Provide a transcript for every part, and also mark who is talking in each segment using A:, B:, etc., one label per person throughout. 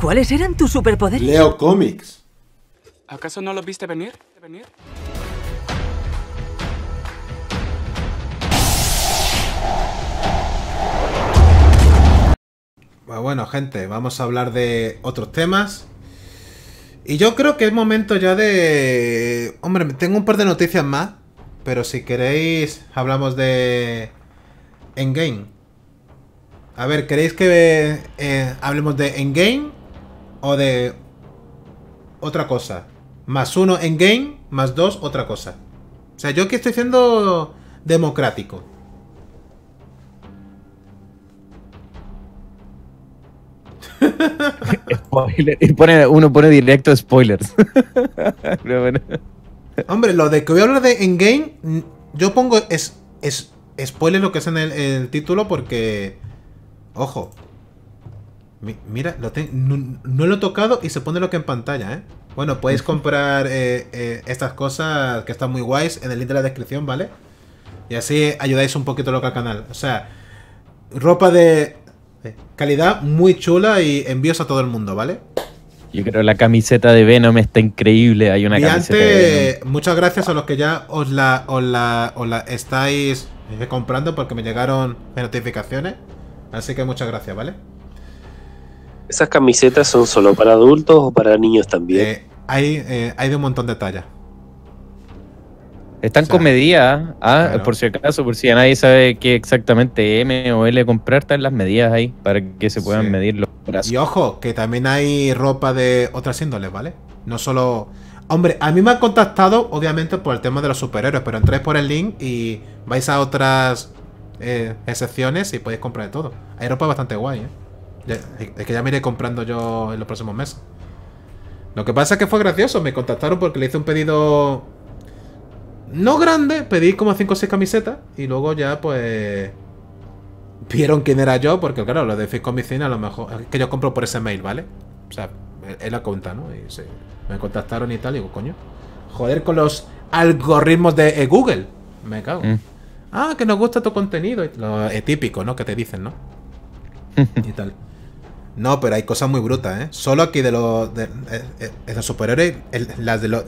A: ¿Cuáles eran tus superpoderes? Leo cómics. ¿Acaso no los viste venir? Bueno, gente, vamos a hablar de otros temas. Y yo creo que es momento ya de... Hombre, tengo un par de noticias más. Pero si queréis, hablamos de... Endgame. A ver, ¿queréis que eh, hablemos de Endgame? o de otra cosa. Más uno en game, más dos otra cosa. O sea, yo aquí estoy siendo democrático.
B: Y pone, uno pone directo spoilers.
A: Hombre, lo de que voy a hablar de en game yo pongo es, es spoiler lo que es en el título porque... Ojo, mira, lo no, lo he tocado y se pone lo que en pantalla, ¿eh? Bueno, podéis comprar eh, eh, estas cosas que están muy guays en el link de la descripción, ¿vale? Y así ayudáis un poquito que al canal. O sea, ropa de calidad muy chula y envíos a todo el mundo, ¿vale?
B: Yo creo la camiseta de Venom está increíble. Hay una y
A: camiseta Muchas gracias a los que ya os la, os la estáis eh, comprando porque me llegaron notificaciones. Así que muchas gracias, ¿vale?
C: ¿Esas camisetas son solo para adultos o para niños también? Eh,
A: hay, eh, hay de un montón de tallas.
B: Están con medidas, ¿ah? Ah, por si acaso, por si nadie sabe qué
A: exactamente M o L comprar, están las medidas ahí para que se puedan medir los brazos. Y ojo, que también hay ropa de otras índoles, ¿vale? No solo. Hombre, a mí me han contactado, obviamente, por el tema de los superhéroes, pero entréis por el link y vais a otras eh, excepciones y podéis comprar de todo. Hay ropa bastante guay, ¿eh? Es que ya me iré comprando yo en los próximos meses. Lo que pasa es que fue gracioso. Me contactaron porque le hice un pedido... No grande. Pedí como 5 o 6 camisetas. Y luego ya, pues... Vieron quién era yo. Porque, claro, lo de Fiscomicina a lo mejor... Es que yo compro por ese mail, ¿vale? O sea, es la cuenta, ¿no? Y sí, me contactaron y tal. Y digo, coño. Joder con los algoritmos de eh, Google. Me cago. Mm. Ah, que nos gusta tu contenido. Lo eh, típico, ¿no? Que te dicen, ¿no? Mm. y tal. No, pero hay cosas muy brutas, ¿eh? Solo aquí de los de, eh, eh, de,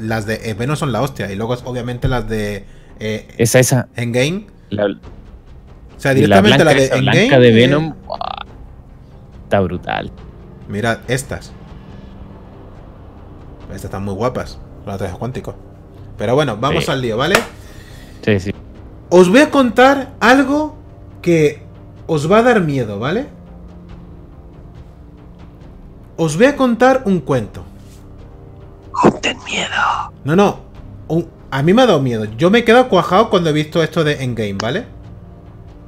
A: las de, Venom son la hostia. Y luego, obviamente, las de. Eh, esa, esa. Endgame. o sea, directamente la, de La de Venom. está brutal. Mira estas. Estas están muy guapas. Los trajes cuánticos. Pero bueno, vamos al lío, ¿vale? Sí, sí. Os voy a contar algo que os va a dar miedo, ¿vale? Os voy a contar un cuento.
D: Junten miedo.
A: No, no. a mí me ha dado miedo. Yo me he quedado cuajado cuando he visto esto de Endgame, ¿vale?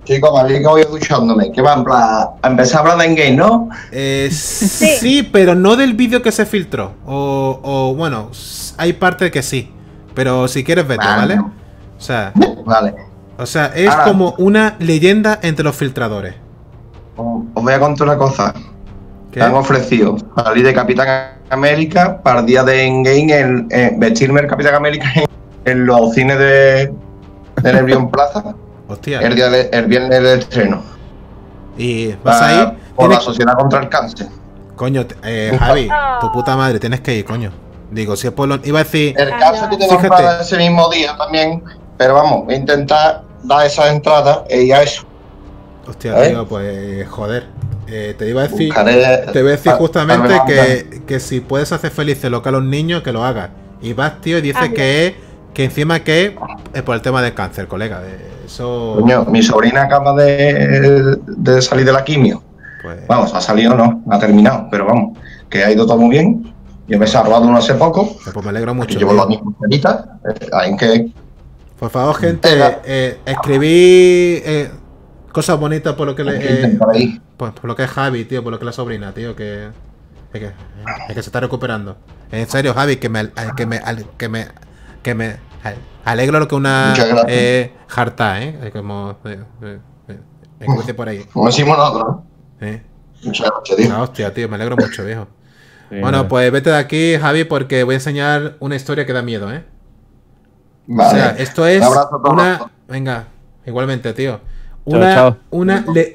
A: Sí, alguien que voy duchándome. que va? En a empezar a hablar de Endgame, ¿no? Eh, sí. pero no del vídeo que se filtró. O, bueno, hay parte que sí. Pero si quieres, vete, ¿vale? O sea. Vale. O sea, es como una leyenda entre los filtradores. Os voy a contar una cosa. ¿Qué? Han ofrecido salir de Capitán América para el día de Endgame, en, en, vestirme el Capitán América en, los cines de, de Nervión Plaza. Hostia. El, día el viernes del estreno. ¿Y vas a ah, ir? Por la Sociedad contra el Cáncer. Coño, eh, Javi, ah. tu puta madre, tienes que ir, coño. Digo, si es por Iba a decir. El caso que tenemos para ese mismo día también, pero vamos, voy a intentar dar esas entradas y a eso. Hostia, ¿Eh? tío, pues joder. Eh, te iba a decir, eh, te a ah, justamente que, si puedes hacer felices lo que a los niños, que lo hagas. Y vas, tío, y dices ah, que, que encima que es por el tema del cáncer, colega. Eh, eso... Coño, mi sobrina acaba de, salir de la quimio. Pues vamos, ha salido no, ha terminado, pero vamos, que ha ido todo muy bien. Yo me he salvado uno hace poco. Pues, pues me alegro mucho. Llevo las mismas cenitas. que. Por favor, gente, escribí cosas bonitas por lo que le. Por, pues, por, lo que es Javi, tío, por lo que es la sobrina, tío, que. Es que, es que se está recuperando. En serio, Javi, que me. Que me. Que me. Que me alegro lo que una. Eh, jarta, ¿eh? Como. Eh, eh, eh por ahí. Como decimos nosotros. ¿Eh? Muchas gracias, tío. hostia, tío, me alegro mucho, viejo. bueno, pues vete de aquí, Javi, porque voy a enseñar una historia que da miedo, ¿eh? Vale. O sea, esto es. una... Venga, igualmente, tío. Una,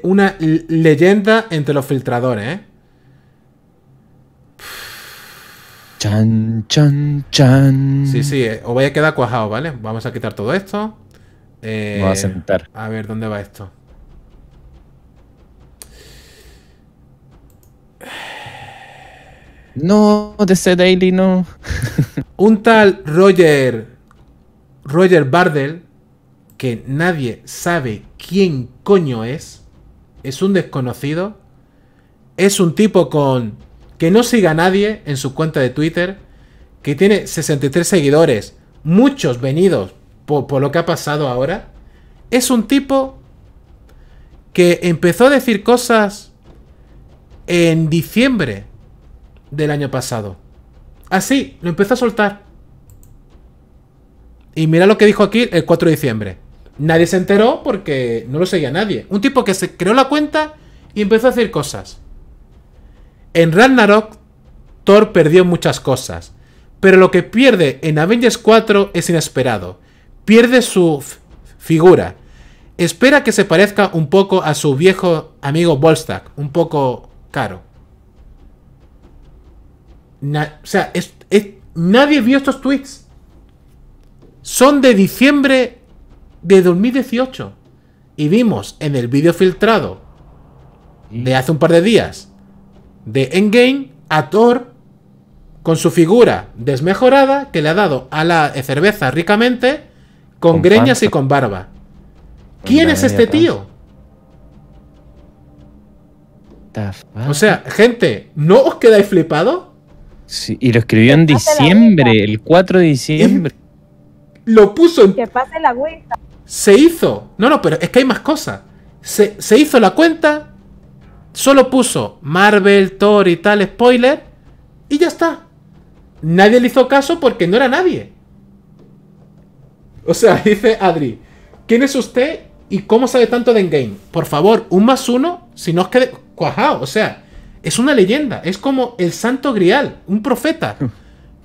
A: Una, leyenda entre los filtradores, ¿eh?
B: Chan, chan, chan. Sí, sí,
A: eh, O os a quedar cuajado, ¿vale? Vamos a quitar todo esto. Eh, a sentar. A ver, ¿dónde va esto? No, de Daily no. Un tal Roger. Roger Bardell que nadie sabe quién coño es, es un desconocido, es un tipo con que no siga a nadie en su cuenta de Twitter, que tiene 63 seguidores, muchos venidos por, por lo que ha pasado ahora, es un tipo que empezó a decir cosas en diciembre del año pasado. Así, lo empezó a soltar. Y mira lo que dijo aquí el 4 de diciembre. Nadie se enteró porque no lo seguía nadie. Un tipo que se creó la cuenta y empezó a hacer cosas. En Ragnarok, Thor perdió muchas cosas. Pero lo que pierde en Avengers 4 es inesperado. Pierde su figura. Espera que se parezca un poco a su viejo amigo Volstack. Un poco caro. o sea, nadie vio estos tweets. Son de diciembre de 2018. Y vimos en el vídeo filtrado de hace un par de días de Endgame a Thor con su figura desmejorada que le ha dado a la cerveza ricamente con, greñas y con barba. ¿Quién es este tío? O sea, gente, ¿no os quedáis
B: flipados? y lo escribió en diciembre, el 4 de diciembre.
A: Lo puso en... pase la se hizo. No, no, pero es que hay más cosas. Se, hizo la cuenta, solo puso Marvel, Thor y tal, spoiler, y ya está. Nadie le hizo caso porque no era nadie. O sea, dice Adri, ¿quién es usted y cómo sabe tanto de Endgame? Por favor, un más uno, si no os quede cuajado. O sea, es una leyenda, es como el santo grial, un profeta.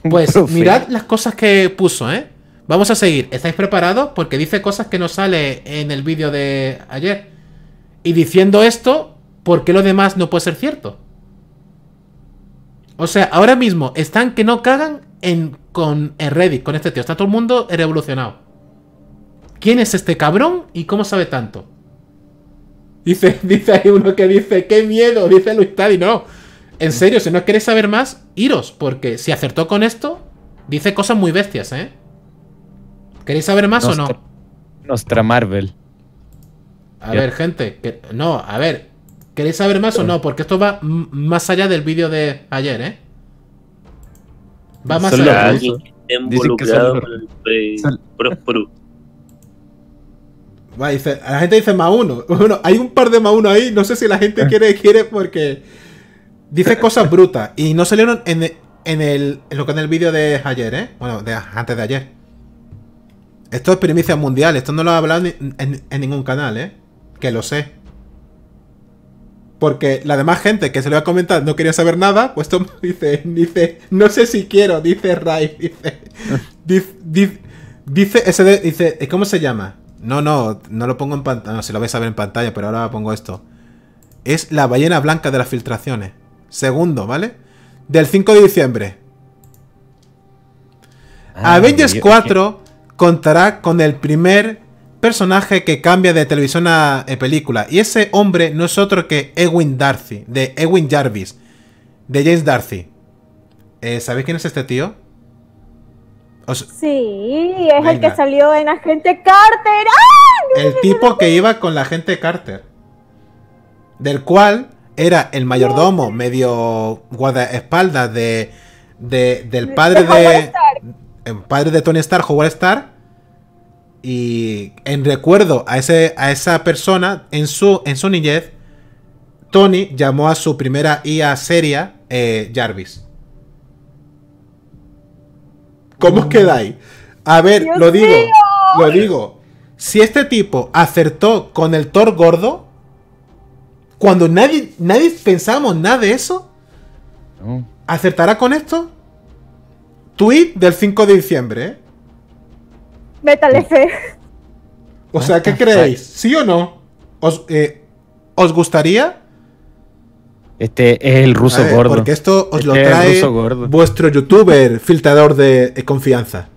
A: Pues mirad las cosas que puso, ¿eh? Vamos a seguir. ¿Estáis preparados? Porque dice cosas que no sale en el vídeo de ayer. Y diciendo esto, ¿por qué lo demás no puede ser cierto? O sea, ahora mismo están que no cagan en, con, en Reddit, con este tío. Está todo el mundo revolucionado. ¿Quién es este cabrón y cómo sabe tanto? Dice, dice hay uno que dice, qué miedo, dice Luis Tadi, no. En serio, si no queréis saber más, iros, porque si acertó con esto, dice cosas muy bestias, ¿eh? ¿Queréis saber más o no?
B: Nuestra Marvel.
A: A ver, gente. no, a ver. ¿Queréis saber más o no? Porque esto va más allá del vídeo de ayer, ¿eh? Va más allá. Alguien Va, dice, la gente dice más uno. Bueno, hay un par de más uno ahí. No sé si la gente quiere, quiere porque dice cosas brutas. Y no salieron en, el, lo que en el vídeo de ayer, ¿eh? Bueno, antes de ayer. Esto es primicia mundial, esto no lo ha hablado en, ningún canal, ¿eh? Que lo sé. Porque la demás gente que se lo ha comentado no quería saber nada, pues esto dice, dice, no sé si quiero, dice Ray, dice, dice, ese dice, eh, ¿cómo se llama? No, no, no lo pongo en pantalla, no, si lo vais a ver en pantalla, pero ahora pongo esto. Es la ballena blanca de las filtraciones. Segundo, ¿vale? Del 5 de diciembre. Ah, Avengers 4 contará con el primer personaje que cambia de televisión a eh, película. Y ese hombre no es otro que Edwin Darcy, de Edwin Jarvis, de James Darcy. Eh, ¿Sabéis quién es este tío? Sí,
D: es el que salió en Agente Carter. ¡Ah!
A: El tipo que iba con la Agente Carter. Del cual era el mayordomo, medio guardaespaldas de, de, del padre de padre de Tony Stark, Howard Stark. Y en recuerdo a, ese, a esa persona, en su, en su niñez, Tony llamó a su primera IA seria eh, Jarvis. ¿Cómo os mm. quedáis? A ver, lo digo. Lo digo. Si este tipo acertó con el Thor gordo, cuando nadie, nadie pensamos nada de eso, ¿acertará con esto? Tweet del 5 de diciembre, ¿eh? F. O sea, ¿qué creéis? ¿Sí o no? ¿Os, eh, ¿os gustaría? Este es el ruso gordo. Porque esto os este lo trae vuestro youtuber filtrador de confianza.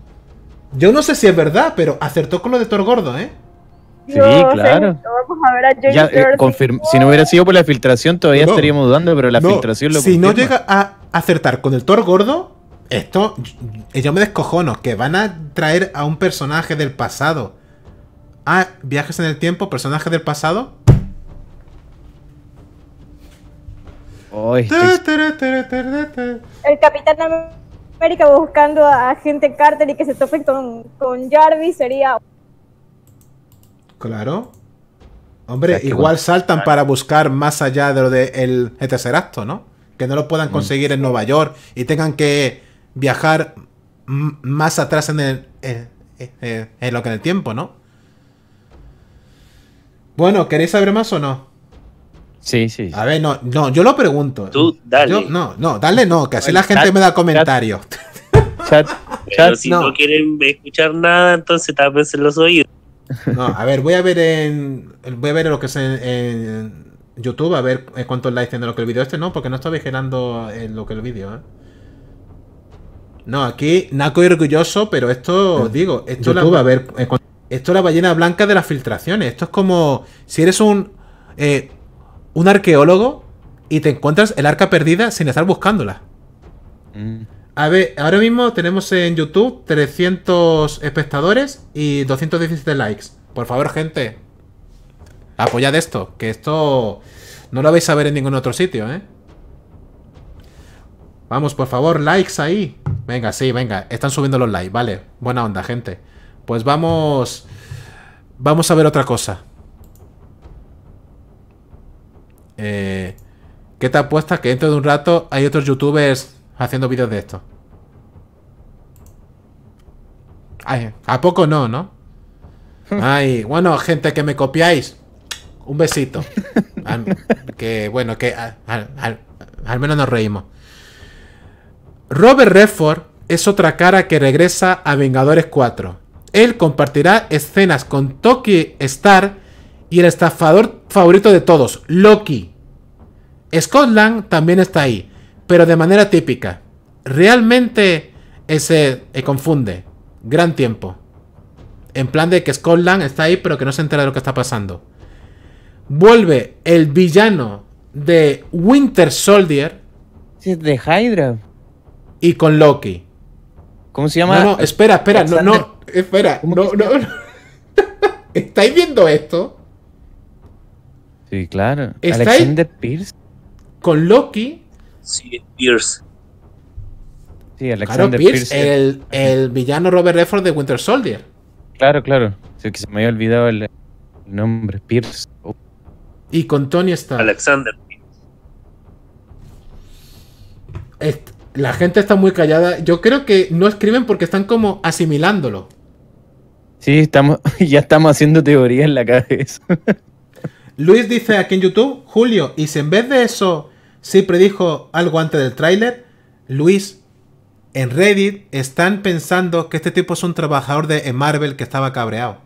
A: Yo no sé si es verdad, pero acertó con lo de Thor gordo, ¿eh? Sí, claro.
B: si no hubiera sido por la filtración, todavía estaríamos dudando, pero la filtración lo Si no llega
A: a acertar con el Thor gordo, esto, yo me descojono, que van a traer a un personaje del pasado. Ah, viajes en el tiempo, personaje del pasado.
D: el Capitán América buscando a gente Carter y que se tope con, Jarvis sería...
A: Claro. Hombre, igual saltan para buscar más allá de lo del tercer acto, ¿no? Que no lo puedan mm. conseguir en Nueva York y tengan que viajar más atrás en el, en, lo que en el tiempo, ¿no? Bueno, ¿queréis saber más o no? Sí, sí. A ver, no, no, yo lo pregunto. Tú, dale. no, no, dale no, que así la gente me da comentarios. Chat, si no.
C: quieren escuchar nada, entonces se los oídos.
A: No, a ver, voy a ver en. Voy a ver lo que es en, YouTube, a ver cuántos likes tiene lo que el video este, ¿no? Porque no está vigilando lo que el vídeo, ¿eh? No, aquí Naco y orgulloso, pero esto, digo, esto a ver, esto es la ballena blanca de las filtraciones. Esto es como si eres un, eh, un arqueólogo y te encuentras el arca perdida sin estar buscándola. Mm. A ver, ahora mismo tenemos en YouTube 300 espectadores y 217 likes. Por favor, gente, apoyad esto, que esto no lo vais a ver en ningún otro sitio, ¿eh? Vamos, por favor, likes ahí. Venga, sí, venga. Están subiendo los likes, vale. Buena onda, gente. Pues vamos... Vamos a ver otra cosa. Eh, ¿Qué te apuestas que dentro de un rato hay otros youtubers haciendo vídeos de esto? ¿A poco no, no? Ay, bueno, gente que me copiáis. Un besito. que bueno, que al menos nos reímos. Robert Redford es otra cara que regresa a Vengadores 4. Él compartirá escenas con Toki Star y el estafador favorito de todos, Loki. Scotland también está ahí, pero de manera típica. Realmente se eh, confunde. Gran tiempo. En plan de que Scotland está ahí, pero que no se entera de lo que está pasando. Vuelve el villano de Winter Soldier. de Hydra y con Loki. ¿Cómo se llama? No, espera, espera, no, no, espera, no, no, ¿Estáis viendo esto?
C: Sí, claro. ¿Estáis Alexander
A: Pierce. Con Loki.
C: Sí, Pierce.
A: Sí, Alexander claro, Pierce, El, el, villano Robert Redford de Winter Soldier.
B: Claro, claro. que se me había olvidado el, nombre, Pierce.
A: Y con Tony está Alexander La gente está muy callada. Yo creo que no escriben porque están como asimilándolo.
B: Sí, estamos, ya estamos haciendo teoría en la cabeza.
A: Luis dice aquí en YouTube, Julio, y si en vez de eso sí predijo algo antes del tráiler, Luis, en Reddit están pensando que este tipo es un trabajador de Marvel que estaba cabreado.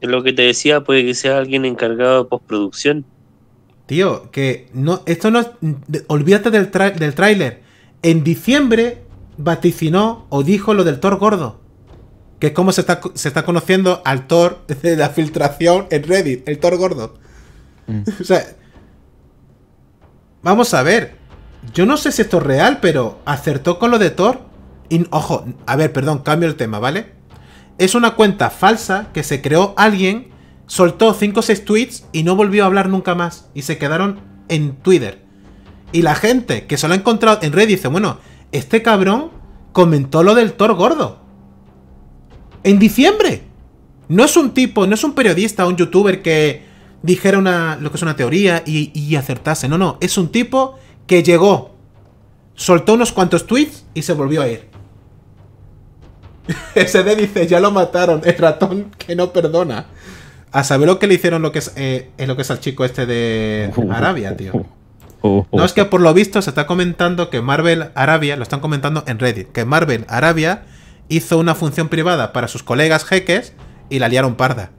C: Lo que te decía puede que sea alguien encargado de postproducción
A: que no, esto no Olvídate del, del tráiler. En diciembre vaticinó o dijo lo del Thor gordo. Que es como se está, conociendo al Thor de la filtración en Reddit, el Thor gordo. Mm. Vamos a ver. Yo no sé si esto es real, pero acertó con lo de Thor. Y, ojo, a ver, perdón, cambio el tema, ¿vale? Es una cuenta falsa que se creó alguien soltó 5 o 6 tweets y no volvió a hablar nunca más. Y se quedaron en Twitter. Y la gente que se lo ha encontrado en red dice, bueno, este cabrón comentó lo del Thor gordo. En diciembre. No es un tipo, no es un periodista, un youtuber que dijera una, lo que es una teoría y, y acertase. No, no, es un tipo que llegó, soltó unos cuantos tweets y se volvió a ir. SD dice, ya lo mataron, el ratón que no perdona. A saber lo que le hicieron lo que es, eh, lo que es al chico este de Arabia, tío. No es que por lo visto se está comentando que Marvel Arabia, lo están comentando en Reddit, que Marvel Arabia hizo una función privada para sus colegas jeques y la liaron parda.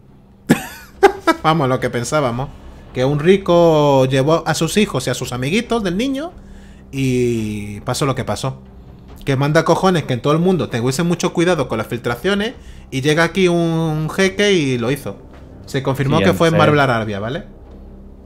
A: Vamos, lo que pensábamos. Que un rico llevó a sus hijos y a sus amiguitos del niño y pasó lo que pasó. Que manda cojones que en todo el mundo tuviese mucho cuidado con las filtraciones y llega aquí un jeque y lo hizo. Se confirmó que fue en Marvel Arabia, ¿vale?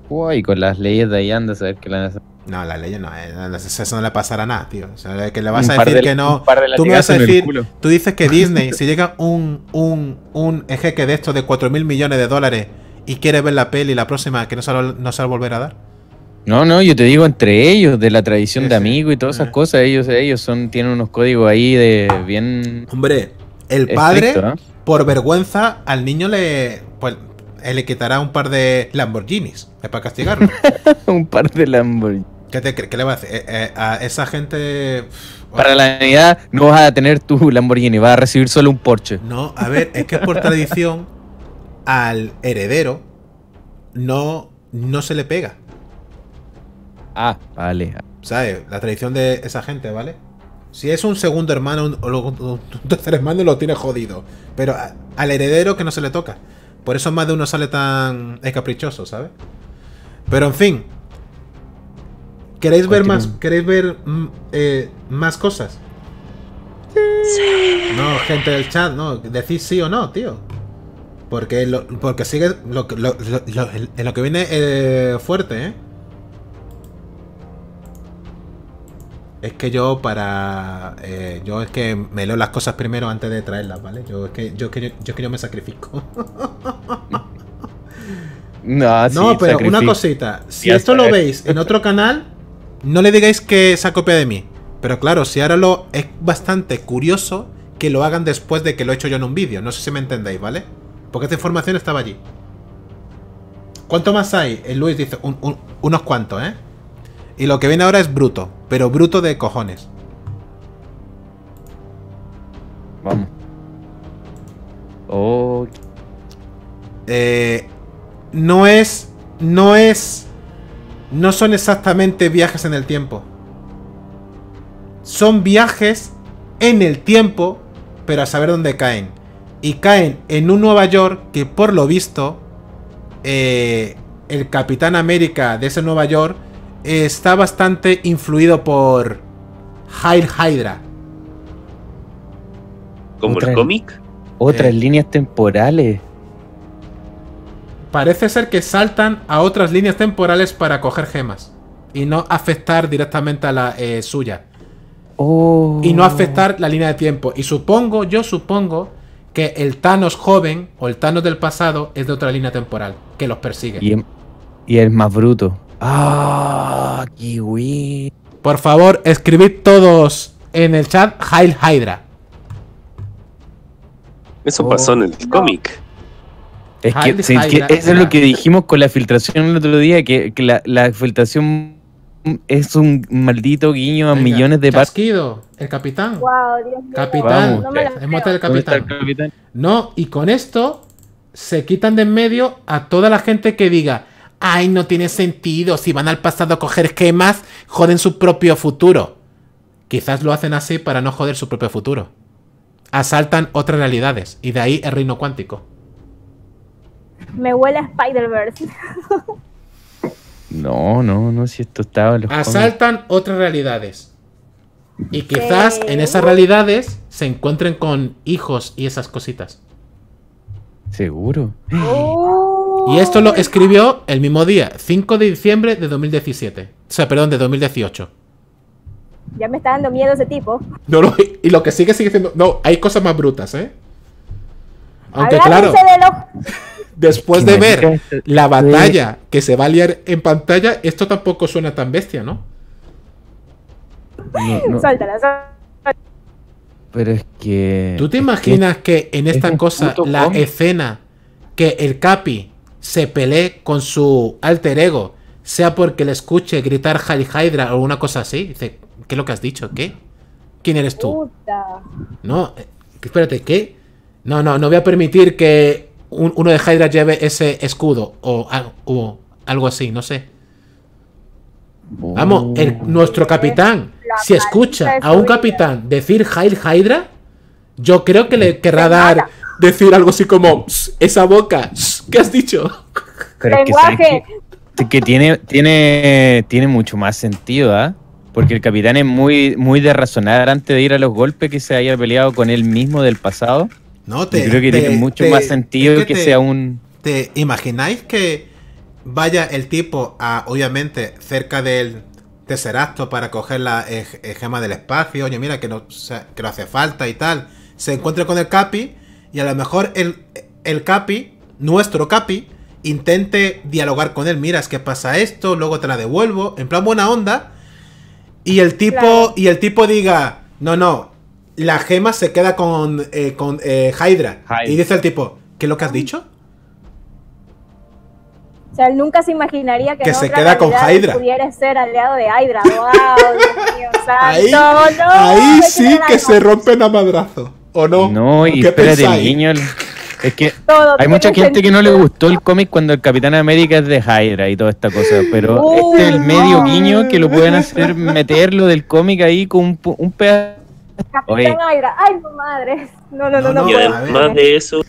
A: Uy, con las leyes de ahí andas a saber que la No, las leyes no, eh, eso no le pasará nada, tío. que le vas a decir que no. Tú me vas a decir, tú dices que Disney, si llega un, un, un ejeque de estos de 4 mil millones de dólares y quiere ver la peli la próxima, que no se va no se a dar.
B: No, no, yo te digo entre ellos, de la tradición de Amigo y todas esas eh. cosas, ellos, ellos son, tienen unos códigos ahí de bien. Hombre, el padre,
A: por vergüenza, al niño le, pues eh, le quitará un par de Lamborghinis, es para castigarlo. un par de Lamborghinis. ¿Qué, le va a hacer? Eh, eh, a esa gente. para la
B: Navidad no vas a tener tu Lamborghini, vas a recibir solo un Porsche.
A: No, a ver, es que por tradición al heredero no, no se le pega.
B: Ah, vale.
A: ¿Sabes? La tradición de esa gente, ¿vale? Si es un segundo hermano o un, tercer hermano, lo tiene jodido. Pero al heredero que no se le toca. Por eso más de uno sale tan caprichoso, ¿sabes? Pero en fin. ¿Queréis ver más, ¿queréis ver mm, eh, más cosas? No, gente del chat, no. Decís sí o no, tío. Porque, porque sigue lo, lo, lo que viene eh, fuerte, ¿eh? Es que yo para... Eh, yo es que me leo las cosas primero antes de traerlas, ¿vale? Yo es que yo, yo, me sacrifico.
B: no,
A: pero una cosita. Si esto lo veis en otro canal, no le digáis que esa copia de mí. Pero claro, si ahora lo es bastante curioso que lo hagan después de que lo he hecho yo en un vídeo. No sé si me entendéis, ¿vale? Porque esta información estaba allí. ¿Cuánto más hay? El eh, Luis dice, unos cuantos, ¿eh? Y lo que viene ahora es bruto, pero bruto de cojones. Vamos. Eh, no es. No es. No son exactamente viajes en el tiempo. Son viajes en el tiempo, pero a saber dónde caen. Y caen en un Nueva York que, por lo visto, eh, el Capitán América de ese Nueva York está bastante influido por Hail Hydra. ¿Como el cómic?
B: Otras eh. líneas temporales.
A: Parece ser que saltan a otras líneas temporales para coger gemas. Y no afectar directamente a la eh, suya.
C: Oh.
A: Y no afectar la línea de tiempo. Y supongo, yo supongo que el Thanos joven o el Thanos del pasado es de otra línea temporal que los persigue. Y,
B: y es más bruto. Ah,
A: kiwi. Por favor, escribid todos en el chat Hail Hydra.
B: Eso oh. pasó en el cómic. Es que, eso es lo que dijimos con la filtración el otro día, que, la, filtración es un maldito guiño a millones de partidos.
A: El capitán. Capitán. capitán. No, y con esto se quitan de en medio a toda la gente que diga, Ay, no tiene sentido. Si van al pasado a coger gemas, joden su propio futuro. Quizás lo hacen así para no joder su propio futuro. Asaltan otras realidades. Y de ahí el reino cuántico.
D: Me huele a Spider-Verse.
B: No, no, no, si esto estaba Asaltan
A: otras realidades. Y quizás en esas realidades se encuentren con hijos y esas cositas. Seguro.
C: Oh.
A: Y esto lo escribió el mismo día, 5 de diciembre de 2017. O sea, perdón, de 2018.
D: Ya me está dando miedo ese tipo.
A: y lo que sigue sigue siendo... No, hay cosas más brutas, ¿eh? Aunque claro... Después de ver la batalla que se va a liar en pantalla, esto tampoco suena tan bestia, ¿no? no, Pero es que. ¿Tú te imaginas que, en esta cosa la escena que el Capi se pelee con su alter ego, sea porque le escuche gritar Hail Hydra o una cosa así. Dice, ¿qué es lo que has dicho? ¿Qué? ¿Quién eres tú? No, eh, espérate, ¿qué? No, no, no voy a permitir que uno de Hydra lleve ese escudo o, algo así, no sé. Vamos, oh. nuestro capitán, si escucha a un capitán decir Hail Hydra, yo creo que le querrá dar decir algo así como esa boca, ¿qué has dicho?
B: Creo Que, tiene, tiene, tiene mucho más sentido, ¿ah? Porque el capitán es muy, muy de razonar antes de ir a los golpes que se haya peleado con él mismo del pasado.
A: No, te, Yo creo que tiene mucho más sentido que, sea un. ¿Te imagináis que vaya el tipo a, obviamente, cerca del Tesseracto para coger la e-, e-, gema del espacio? Oye, mira, que, no, que no hace falta y tal se encuentre con el Capi y a lo mejor el, el Capi, nuestro Capi, intente dialogar con él. Mira, es que pasa esto? Luego te la devuelvo. En plan buena onda. Y el tipo, y el tipo diga, no, no, la gema se queda con, eh, con eh, Hydra. Y dice el tipo, ¿qué es lo que has dicho?
D: O sea, nunca se imaginaría que, se queda con Hydra. pudiera ser aliado de Hydra. ¡Wow! Dios
A: santo, ahí, ahí sí que se rompen a madrazo no? y espérate, el
B: niño. Es que hay mucha gente que no le gustó el cómic cuando el Capitán América es de Hydra y toda esta cosa, pero este es el medio guiño que lo pueden hacer meterlo del cómic ahí con un, un pedazo.
D: Capitán Hydra, ay, no madre, No, no, no, no. y
C: además de eso,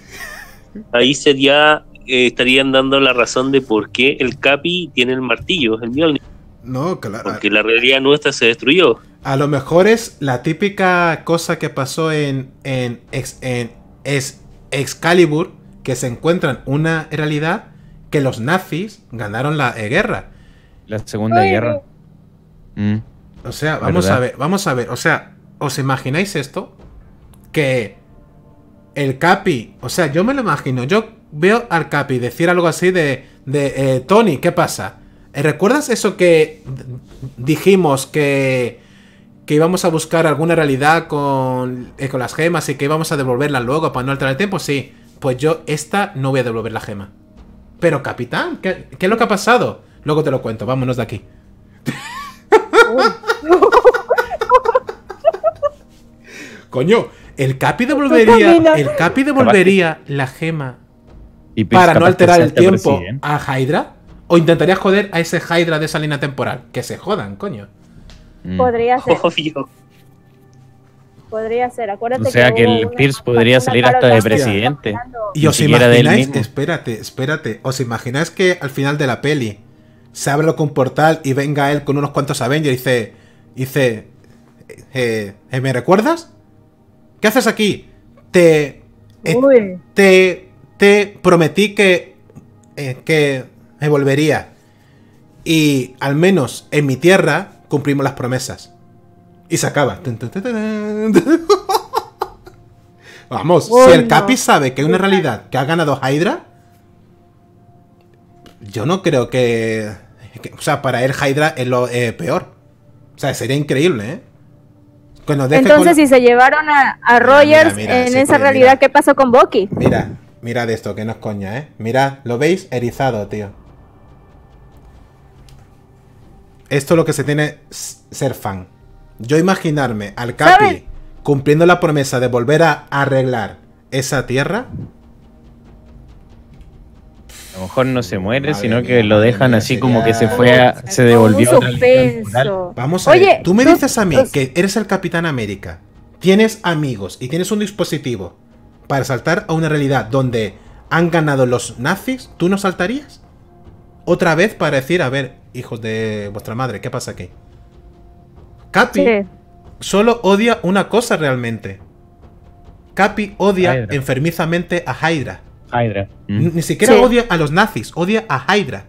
C: ahí sería, eh, estarían dando la razón de por qué el Capi tiene el martillo, el Mjolnir.
A: No, claro. Porque
C: la realidad nuestra se destruyó.
A: A lo mejor es la típica cosa que pasó en, en, Excalibur, que se encuentran una realidad que los nazis ganaron la eh, guerra. La segunda guerra. Mm. O sea, vamos a ver, vamos a ver. O sea, ¿os imagináis esto? Que el Capi, o sea, yo me lo imagino. Yo veo al Capi decir algo así de, de eh, Tony, ¿qué pasa? Eh, ¿Recuerdas eso que dijimos que, íbamos a buscar alguna realidad eh, con, las gemas y que íbamos a devolverla luego para no alterar el tiempo? Sí, pues yo esta no voy a devolver la gema. Pero capitán, ¿qué, es lo que ha pasado? Luego te lo cuento, vámonos de aquí. Coño, el Capi devolvería, el Capi devolvería la gema para no alterar el tiempo a Hydra. O intentarías joder a ese Hydra de esa línea temporal. Que se jodan, coño. Mm.
D: Podría ser. Podría ser, acuérdate. O sea que, el Pierce podría
C: salir hasta de presidente. Y os imagináis,
A: espérate, espérate. ¿Os imagináis que al final de la peli se abre con un portal y venga él con unos cuantos Avengers y dice. Dice. Eh, eh, eh, ¿Me recuerdas? ¿Qué haces aquí? Te. te. Te prometí que. que me volvería. Y al menos en mi tierra cumplimos las promesas. Y se acaba. Vamos, si el Capi sabe que hay una realidad que ha ganado Hydra, yo no creo que. o sea, para él Hydra es lo eh, peor. O sea, sería increíble, ¿eh? Entonces, si
D: se llevaron a, Rogers en esa realidad, ¿qué pasó con Bucky? Mira,
A: mirad esto, que no es coña, ¿eh? Mira, lo veis erizado, tío. Esto es lo que se tiene ser fan. Yo imaginarme al Capi cumpliendo la promesa de volver a arreglar esa tierra.
B: A lo mejor no se muere, sino que lo dejan así como que se fue se devolvió.
A: Vamos a Oye, ver. Tú me dices a mí que eres el Capitán América, tienes amigos y tienes un dispositivo para saltar a una realidad donde han ganado los nazis, ¿tú no saltarías? Otra vez para decir, a ver, hijos de vuestra madre, ¿qué pasa aquí? Capi solo odia una cosa realmente. Capi odia enfermizamente a Hydra. Hydra. Ni mm. siquiera odia a los nazis, odia a Hydra.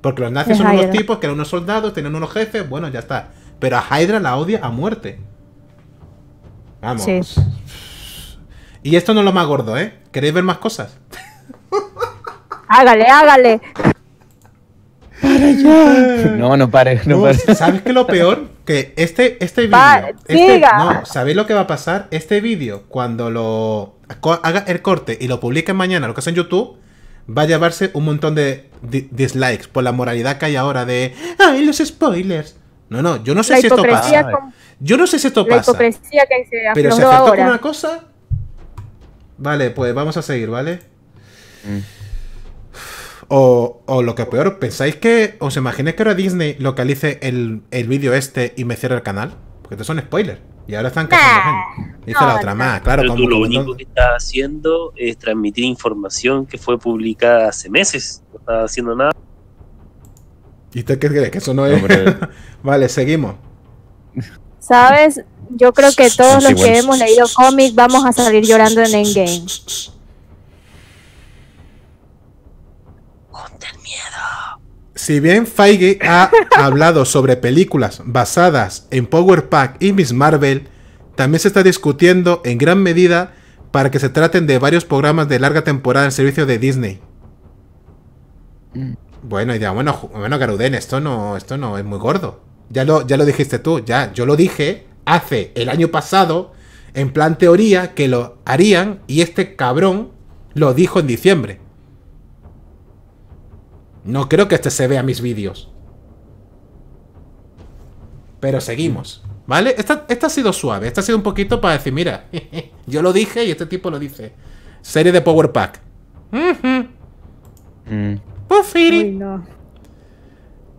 A: Porque los nazis son unos tipos que eran unos soldados, tenían unos jefes, bueno, ya está. Pero a Hydra la odia a muerte. Vamos. Y esto no es lo más gordo, ¿eh? ¿Queréis ver más cosas?
D: hágale, hágale. No,
A: no pare, no, ¿Sabes qué lo peor? Que este, este vídeo. Este, no, lo que va a pasar? Este vídeo, cuando lo haga el corte y lo publique mañana, lo que hace en YouTube, va a llevarse un montón de dislikes por la moralidad que hay ahora de. ¡Ay, los spoilers! No, no, yo no sé si esto pasa. Yo no sé si esto pasa. que se pero se aceptó con una cosa. Vale, pues vamos a seguir, ¿vale? Mm. O, lo que peor, ¿pensáis que, os imagináis que ahora Disney localice el, el vídeo este y me cierre el canal? Porque estos son spoilers. Y ahora están cazando gente. Dice la otra más, claro. lo único
C: que está haciendo es transmitir información que fue publicada hace meses. No estás haciendo nada.
A: ¿Y tú qué crees? Que eso no es. vale, seguimos.
D: ¿Sabes? Yo creo que todos los que hemos leído cómics vamos a salir llorando en Endgame.
A: miedo. Si bien Feige ha hablado sobre películas basadas en Power Pack y Miss Marvel, también se está discutiendo en gran medida para que se traten de varios programas de larga temporada en servicio de Disney. Mm. Bueno, ya, bueno, bueno, Garuden, esto no, esto no es muy gordo. Ya lo, ya lo dijiste tú, ya, yo lo dije hace el año pasado, en plan teoría, que lo harían, y este cabrón lo dijo en diciembre. No creo que este se vea mis vídeos. Pero seguimos. ¿Vale? Esta, ha sido suave. Esta ha sido un poquito para decir, mira, yo lo dije y este tipo lo dice. Serie de Power Pack. Mm. Pues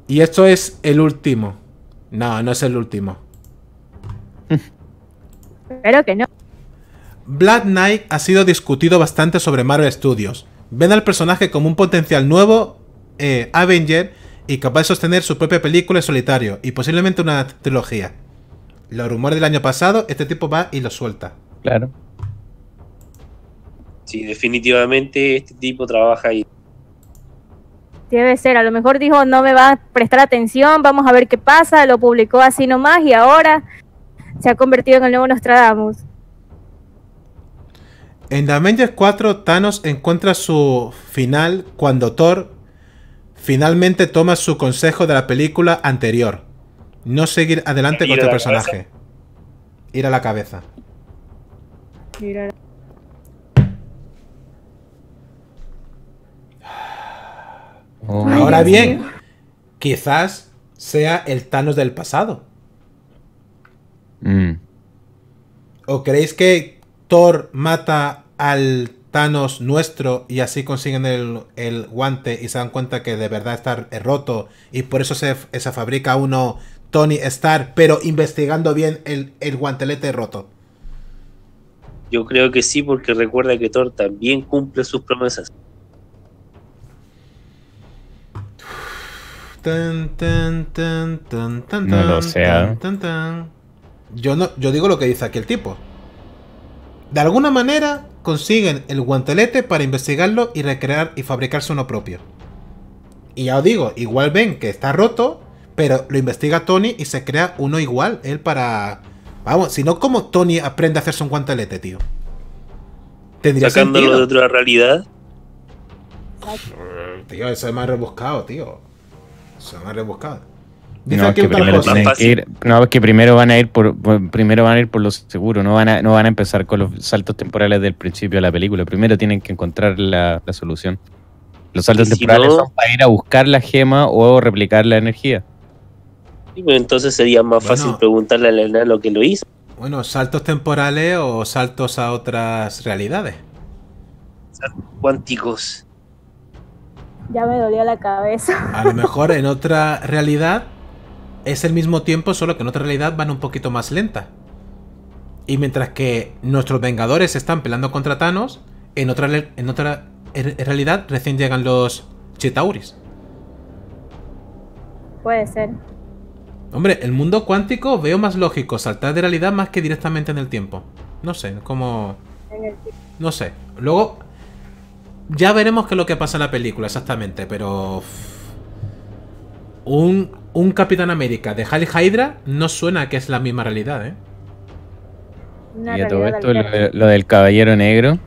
A: y esto es el último. No, no es el último. Espero que no. Black Knight ha sido discutido bastante sobre Marvel Studios. Ven al personaje como un potencial nuevo eh, Avenger y capaz de sostener su propia película en solitario y posiblemente una trilogía. Los rumores del año pasado, este tipo va y lo suelta. Claro.
C: Sí, definitivamente este tipo trabaja ahí.
D: Debe ser, a lo mejor dijo, no me va a prestar atención, vamos a ver qué pasa, lo publicó así nomás y ahora se ha convertido en el nuevo Nostradamus.
A: En The Avengers 4, Thanos encuentra su final cuando Thor Finalmente toma su consejo de la película anterior. No seguir adelante con tu personaje. Ir a la cabeza. Oh, Ahora bien, quizás sea el Thanos del pasado. Mm. ¿O creéis que Thor mata al Thanos nuestro y así consiguen el, guante y se dan cuenta que de verdad está roto y por eso se, fabrica uno Tony Stark, pero investigando bien el, guantelete roto.
C: Yo creo que sí, porque recuerda que Thor también cumple sus promesas.
A: sea. Yo, no, yo digo lo que dice aquí el tipo. De alguna manera, consiguen el guantelete para investigarlo y recrear y fabricarse uno propio. Y ya os digo, igual ven que está roto, pero lo investiga Tony y se crea uno igual, él para... Vamos, si no, ¿cómo Tony aprende a hacerse un guantelete, tío? ¿Tendría Sacándolo sentido? de otra realidad. Tío, eso es más rebuscado, tío. Eso es más rebuscado no, que que es
B: que primero van a ir por primero van a ir por lo seguro, no van a, no van a empezar con los saltos temporales del principio de la película. Primero tienen que encontrar la, solución. Los saltos temporales son para ir a buscar la gema o replicar la energía.
C: entonces sería más fácil preguntarle a Elena lo que lo hizo.
A: Bueno, saltos temporales o saltos a otras realidades. Saltos cuánticos.
D: Ya me dolió la cabeza.
A: A lo mejor en otra realidad es el mismo tiempo, solo que en otra realidad van un poquito más lenta. Y mientras que nuestros Vengadores están peleando contra Thanos, en otra, en otra er, realidad recién llegan los Chitauris. Puede ser. Hombre, el mundo cuántico veo más lógico saltar de realidad más que directamente en el tiempo. No sé, como... No sé. Luego, ya veremos qué es lo que pasa en la película exactamente, pero... Un un Capitán América de Hal Hydra no suena que es la misma realidad, ¿eh? y a todo esto, lo,
B: del Caballero Negro,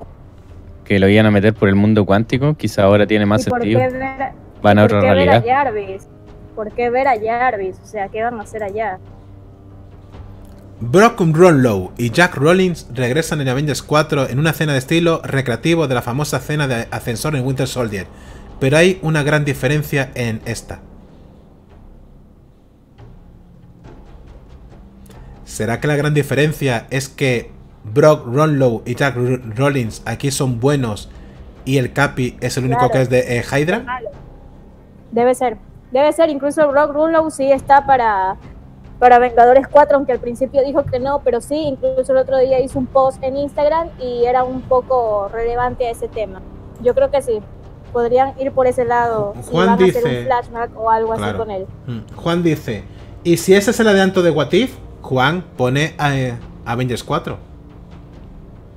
B: que lo iban a meter por el mundo cuántico, quizá ahora tiene más sentido.
A: van a ¿por qué Ver a
D: Jarvis? ¿Por qué ver a Jarvis? O sea, ¿qué van a hacer allá?
A: Brock Ronlow y Jack Rollins regresan en Avengers 4 en una cena de estilo recreativo de la famosa cena de ascensor en Winter Soldier, pero hay una gran diferencia en esta. ¿Será que la gran diferencia es que Brock Ronlow y Jack Rollins aquí son buenos y el Capi es el único que es de eh, Hydra?
D: Debe ser. Debe ser. Incluso Brock Ronlow sí está para, para Vengadores 4, aunque al principio dijo que no, pero sí. Incluso el otro día hizo un post en Instagram y era un poco relevante a ese tema. Yo creo que sí. Podrían ir por ese lado. Juan dice, un flashback o algo así con él.
A: Mm. Juan dice. ¿Y si ese es el adelanto de What If? Juan pone a eh, Avengers 4.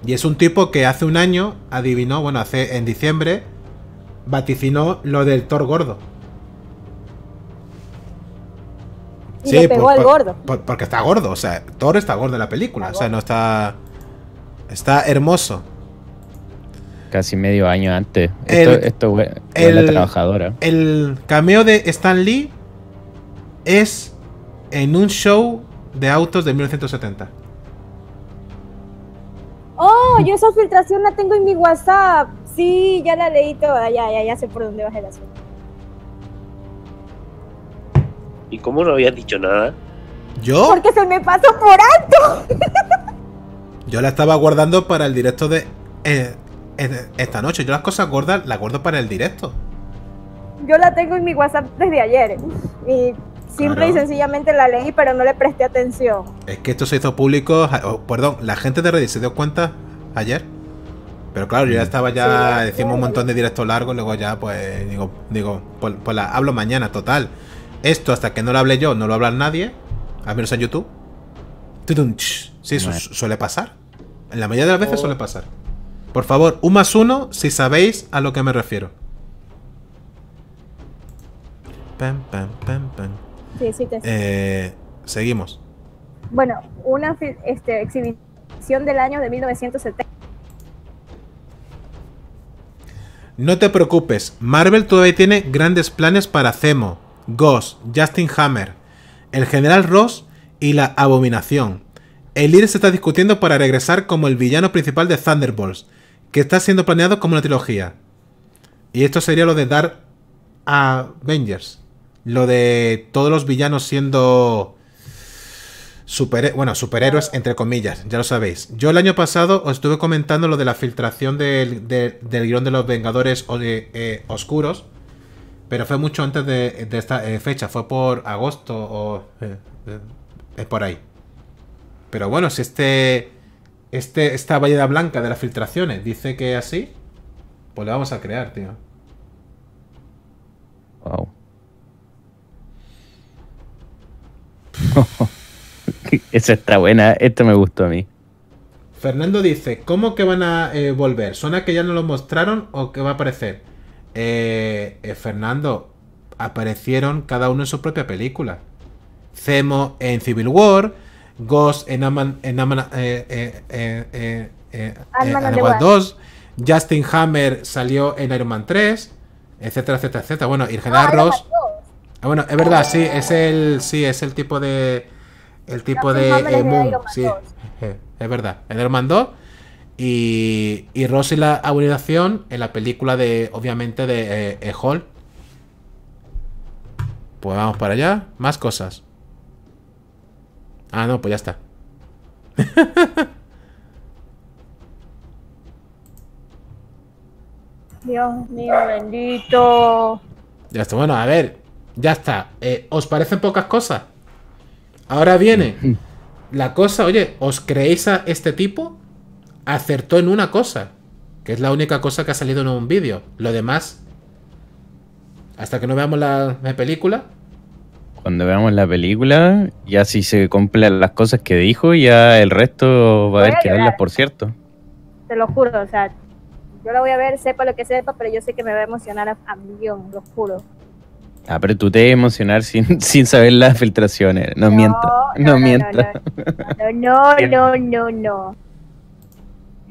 A: Y es un tipo que hace un año adivinó, bueno, hace en diciembre, vaticinó lo del Thor gordo. Y pegó al gordo. porque está gordo, o sea, Thor está gordo en la película, o sea, no está. Está hermoso.
B: Casi medio año antes. esto, es la trabajadora.
A: El cameo de Stan Lee es en un show de autos de 1970.
D: Oh, yo esa filtración la tengo en mi WhatsApp. Sí, ya la leí toda, ya, ya, sé por dónde va el asunto.
C: ¿Y cómo no habías dicho nada?
A: ¿Yo?
D: Porque se me pasó por alto.
A: yo la estaba guardando para el directo eh, eh, de esta noche. Yo las cosas gordas las guardo para el directo.
D: Yo la tengo en mi WhatsApp desde ayer. Y Simple y sencillamente la leí, pero no le presté atención.
A: Es que esto se hizo público, perdón, la gente de Reddit se dio cuenta ayer. Pero claro, yo ya mm. estaba ya, hicimos un montón de directos largos, luego ya pues digo, digo, pues, pues, la hablo mañana, total. Esto hasta que no lo hable yo, no lo habla nadie, al menos en YouTube. Sí, suele pasar. En la mayoría de las veces oh. suele pasar. Por favor, un más uno si sabéis a lo que me refiero. Pam, pam, pam, pam. Eh, seguimos.
D: Bueno, una este, exhibición del año de 1970.
A: No te preocupes, Marvel todavía tiene grandes planes para Zemo, Ghost, Justin Hammer, el General Ross y la Abominación. El líder se está discutiendo para regresar como el villano principal de Thunderbolts, que está siendo planeado como una trilogía. Y esto sería lo de Dark Avengers lo de todos los villanos siendo super, bueno, superhéroes entre comillas, ya lo sabéis. Yo el año pasado os estuve comentando lo de la filtración del, del, guión de los Vengadores eh, eh, Oscuros, pero fue mucho antes de, esta eh, fecha, fue por agosto o... es por ahí. Pero bueno, si este, este, esta vallada blanca de las filtraciones dice que así, pues la vamos a crear, tío. Wow.
B: Esa está buena, Esto me gustó a mí.
A: Fernando dice, ¿cómo que van a eh, volver? ¿Suena que ya no lo mostraron o qué va a aparecer? Eh, eh, Fernando, aparecieron cada uno en su propia película. Zemo en Civil War, Ghost en Aman, en 2, Justin Hammer salió en Iron Man 3, etcétera, etcétera, etcétera. Bueno, Irgen ah, Arros Ah, bueno, es verdad, sí, es el, sí, es el tipo de, el tipo de eh, Moon, sí, eh, es verdad, en el mandó y, y Rosy la abominación en la película de, obviamente, de Hall. Eh, pues vamos para allá, más cosas. Ah, no, pues ya está.
D: Dios mío, bendito.
A: Ya está, bueno, a ver, ya está. Eh, ¿Os parecen pocas cosas? Ahora viene la cosa, oye, ¿os creéis a este tipo? Acertó en una cosa, que es la única cosa que ha salido en un vídeo. Lo demás, hasta que no veamos la, película.
B: Cuando veamos la película, ya si se cumplen las cosas que dijo, ya el resto va a haber que darlas, por cierto.
D: Te lo juro, o sea, yo la voy a ver, sepa lo que sepa, pero yo sé que me va a emocionar a, a millón, lo juro.
B: Ah, pero tú te debes emocionar sin, saber las filtraciones. No, no mientas. No,
D: no, No, no, no,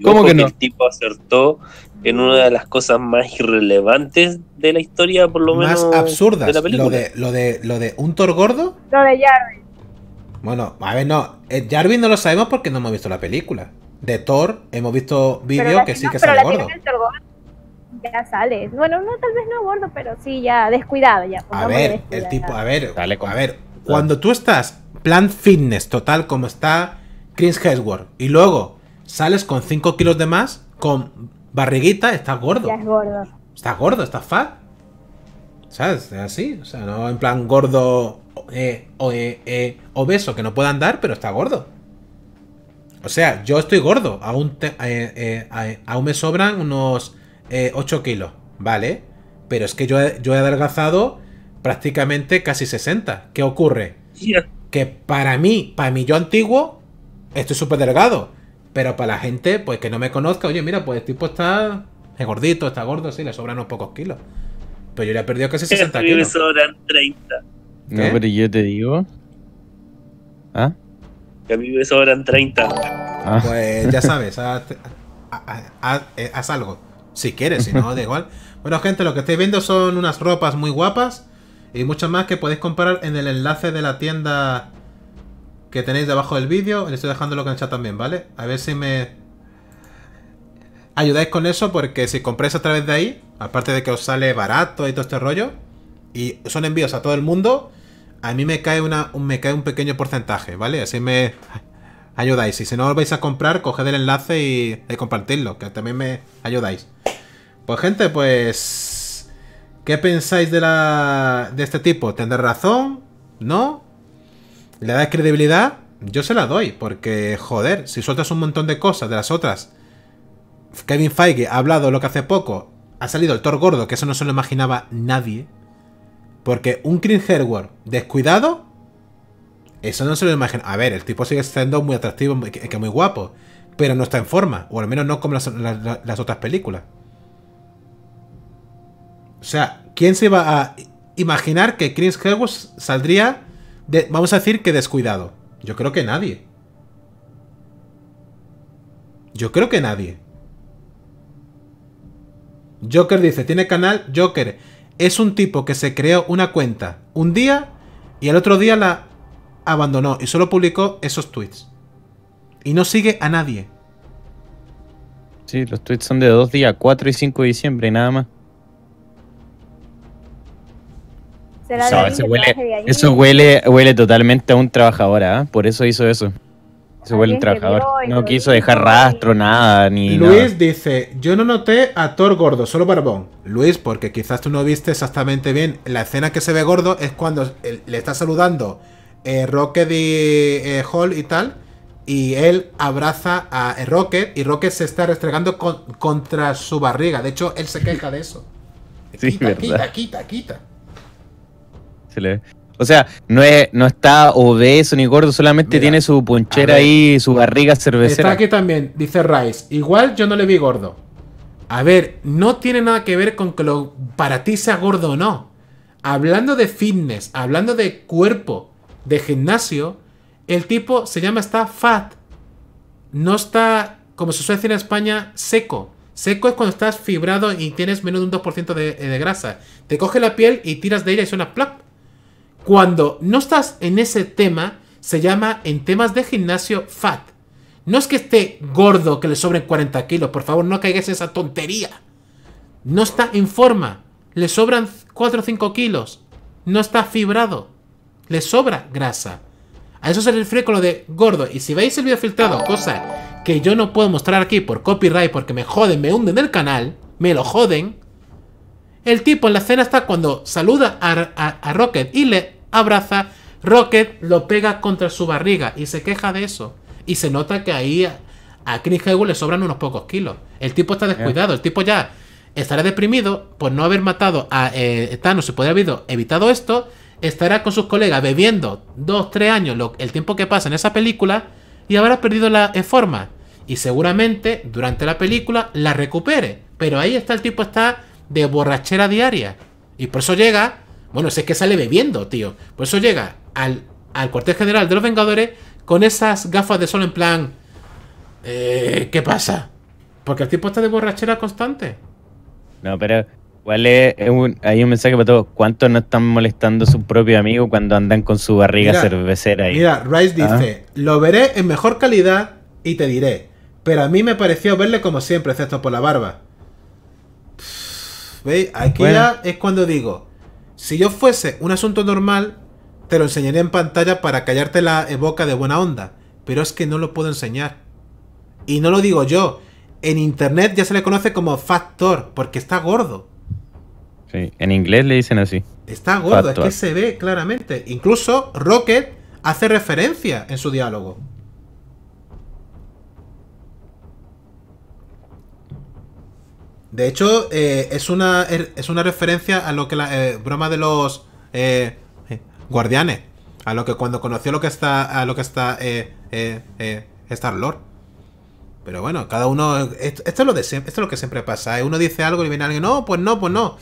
D: ¿Cómo que
C: no? el tipo acertó en una de las cosas más irrelevantes de la historia, por lo menos. Más absurdas. De la película.
A: Lo, de, lo, de, un Thor gordo.
D: Lo de Jarvis.
A: Bueno, a ver, no. Eh, Jarvis no lo sabemos porque no hemos visto la película. De Thor hemos visto vídeos que sí que es gordo. El
D: Thor gordo ya sales. Bueno, no, tal vez no gordo, pero sí, ya descuidado. Ya, a ver, el
A: tipo, a ver, a ver, cuando tú estás plan fitness total como está Chris Hemsworth y luego sales con 5 kilos de más, con barriguita, estás gordo. Ya es gordo. Estás gordo, estás fat. ¿Sabes? Es así. O sea, no en plan gordo eh, eh, eh, obeso que no pueda andar, pero está gordo. O sea, yo estoy gordo. Aún, aún me sobran unos eh, 8 kilos, ¿vale? Pero es que yo he, yo he adelgazado prácticamente casi 60. ¿Qué ocurre? Que para mí, para mí yo antiguo, estoy súper delgado. Pero para la gente, pues que no me conozca, oye, mira, pues el este tipo está es gordito, está gordo, sí, le sobran unos pocos kilos. Pero yo le he perdido casi 60 kilos. A mí me
C: sobran 30. No, ¿Eh? pero
B: yo te digo. ¿Ah?
C: Que a mí me sobran 30.
A: Ah. Pues ya sabes, haz algo. Si quieres, si no, da igual. Bueno, gente, lo que estáis viendo son unas ropas muy guapas y muchas más que podéis comprar en el enlace de la tienda que tenéis debajo del vídeo. Les estoy dejando que en el chat también, ¿vale? A ver si me ayudáis con eso porque si compráis a través de ahí, aparte de que os sale barato y todo este rollo, y son envíos a todo el mundo, a mí me cae, una, me cae un pequeño porcentaje, ¿vale? Así me ayudáis. Y si no os vais a comprar, coged el enlace y, compartidlo, que también me ayudáis. Pues gente, pues... ¿Qué pensáis de, la, de este tipo? ¿Tendrá razón? ¿No? ¿Le dais credibilidad? Yo se la doy, porque joder, si sueltas un montón de cosas de las otras... Kevin Feige ha hablado lo que hace poco. Ha salido el Thor gordo, que eso no se lo imaginaba nadie. Porque un Chris Herward descuidado eso no se lo imagino. A ver, el tipo sigue siendo muy atractivo, que, muy guapo, pero no está en forma, o al menos no como las, otras películas. O sea, ¿quién se va a imaginar que Chris Hemsworth saldría, de, vamos a decir, que descuidado? Yo creo que nadie. Yo creo que nadie. Joker dice, tiene canal, Joker es un tipo que se creó una cuenta un día y al otro día la abandonó y solo publicó esos tweets. Y no sigue a nadie. Sí, los tweets son de dos
B: días, 4 y 5 de diciembre, nada más.
D: eso, huele,
B: huele, totalmente a un trabajador, ¿ah? por eso hizo eso. Eso huele trabajador. No quiso dejar rastro, nada, ni. Luis
A: dice: Yo no noté a Thor gordo, solo barbón. Luis, porque quizás tú no viste exactamente bien. La escena que se ve gordo es cuando le está saludando eh, Rocket y eh, Hall y tal. Y él abraza a eh, Rocket y Rocket se está restregando contra su barriga. De hecho, él se queja de eso.
B: Sí, quita, verdad.
A: quita, quita,
B: Se le O sea, no, no está obeso ni gordo, solamente tiene su ponchera ahí, su barriga cervecera. Está
A: aquí también, dice Rice. Igual yo no le vi gordo. A ver, no tiene nada que ver con que lo para ti sea gordo o no. Hablando de fitness, hablando de cuerpo, de gimnasio. El tipo se llama, está fat. No está, como se suele decir en España, seco. Seco es cuando estás fibrado y tienes menos de un 2% eh, de, grasa. Te coge la piel y tiras de ella y suena plop Cuando no estás en ese tema, se llama en temas de gimnasio fat. No es que esté gordo que le sobren 40 kilos, por favor, no caigas en esa tontería. No está en forma, le sobran 4 o 5 kilos, no está fibrado. Le sobra grasa. A eso se refiere con lo de gordo. Y si veis el video filtrado, cosa que yo no puedo mostrar aquí por copyright porque me joden, me hunden el canal, me lo joden. El tipo en la escena está cuando saluda a, Rocket y le abraza. Rocket lo pega contra su barriga y se queja de eso. Y se nota que ahí a Chris Hegel le sobran unos pocos kilos. El tipo está descuidado, el tipo ya estará deprimido por no haber matado a eh, Thanos y podría haber evitado esto estará con sus colegas bebiendo dos tres años el tiempo que pasa en esa película y habrá perdido la eh, forma. Y seguramente durante la película la recupere. Pero ahí está el tipo, está de borrachera diaria. Y por eso llega, bueno, sé es que sale bebiendo, tío. Por eso llega al, al cuartel general de los Vengadores con esas gafas de sol en plan... Eh, ¿Qué pasa? Porque el tipo está de borrachera constante.
B: No, pero es, hay un mensaje para todos. ¿Cuántos no están molestando a su propio amigo cuando andan con su barriga cervecera ahí?
A: Mira, Rice ¿Ah? dice: Lo veré en mejor calidad y te diré. Pero a mí me pareció verle como siempre, excepto por la barba. ¿Veis? Aquí ya es cuando digo: Si yo fuese un asunto normal, te lo enseñaría en pantalla para callarte la boca de buena onda. Pero es que no lo puedo enseñar. Y no lo digo yo. En internet ya se le conoce como factor, porque está gordo
B: en inglés le dicen así.
A: Está gordo, es que se ve claramente. Incluso Rocket hace referencia en su diálogo. De hecho, eh, es, una, er, es una referencia a lo que la eh, broma de los eh, guardianes. A lo que cuando conoció lo que está. A lo que está. Star Lord. Pero bueno, cada uno. Esto, es lo esto es lo que siempre pasa. Uno dice algo y viene alguien. No, pues no, pues no.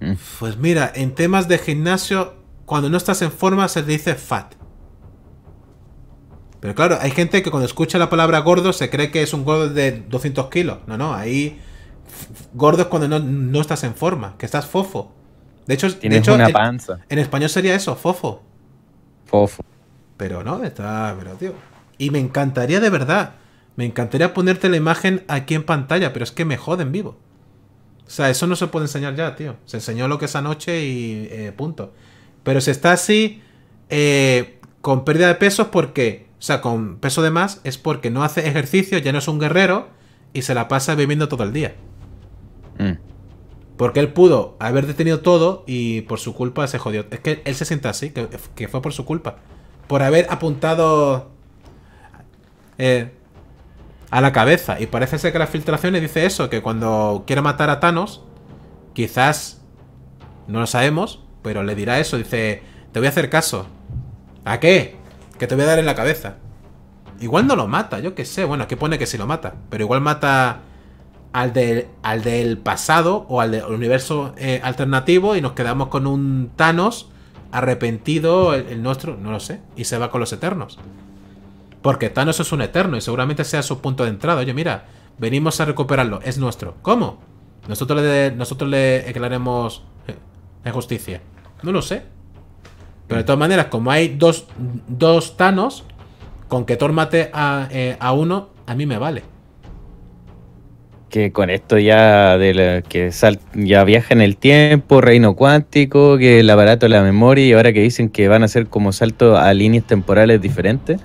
A: Mm. Pues mira, en temas de gimnasio, cuando no estás en forma se dice fat. Pero claro, hay gente que cuando escucha la palabra gordo se cree que es un gordo de 200 kilos. No, no, ahí gordo es cuando no, no estás en forma, que estás fofo. De hecho, una panza. En, español sería eso, fofo. Fofo. Pero no, está, pero tío. Y me encantaría de verdad, me encantaría ponerte la imagen aquí en pantalla, pero es que me joden vivo. O sea, eso no se puede enseñar ya, tío. Se enseñó lo que esa noche y eh, punto. Pero si está así, eh, con pérdida de peso, es porque, o sea, con peso de más, es porque no hace ejercicio, ya no es un guerrero y se la pasa viviendo todo el día. Mm. Porque él pudo haber detenido todo y por su culpa se jodió. Es que él se siente así, que fue por su culpa. Por haber apuntado. Eh, a la cabeza. Y parece ser que las filtraciones dice eso, que cuando quiera matar a Thanos, quizás, no lo sabemos, pero le dirá eso, dice, te voy a hacer caso. ¿A qué? Que te voy a dar en la cabeza. Igual no lo mata, yo qué sé. Bueno, aquí pone que sí lo mata, pero igual mata al del, al del pasado o al del universo eh, alternativo y nos quedamos con un Thanos arrepentido, el nuestro, no lo sé, y se va con los Eternos. Porque Thanos es un eterno y seguramente sea su punto de entrada. Oye, mira, venimos a recuperarlo, es nuestro. ¿Cómo? Nosotros le, nosotros le en eh, justicia. No lo sé. Pero de todas maneras, como hay dos, dos Thanos, con que Tórmate eh, a, uno, a mí me vale.
B: Que con esto ya de que ya viaja en el tiempo, reino cuántico, que el aparato de la memoria y ahora que dicen que van a hacer como salto a líneas temporales diferentes.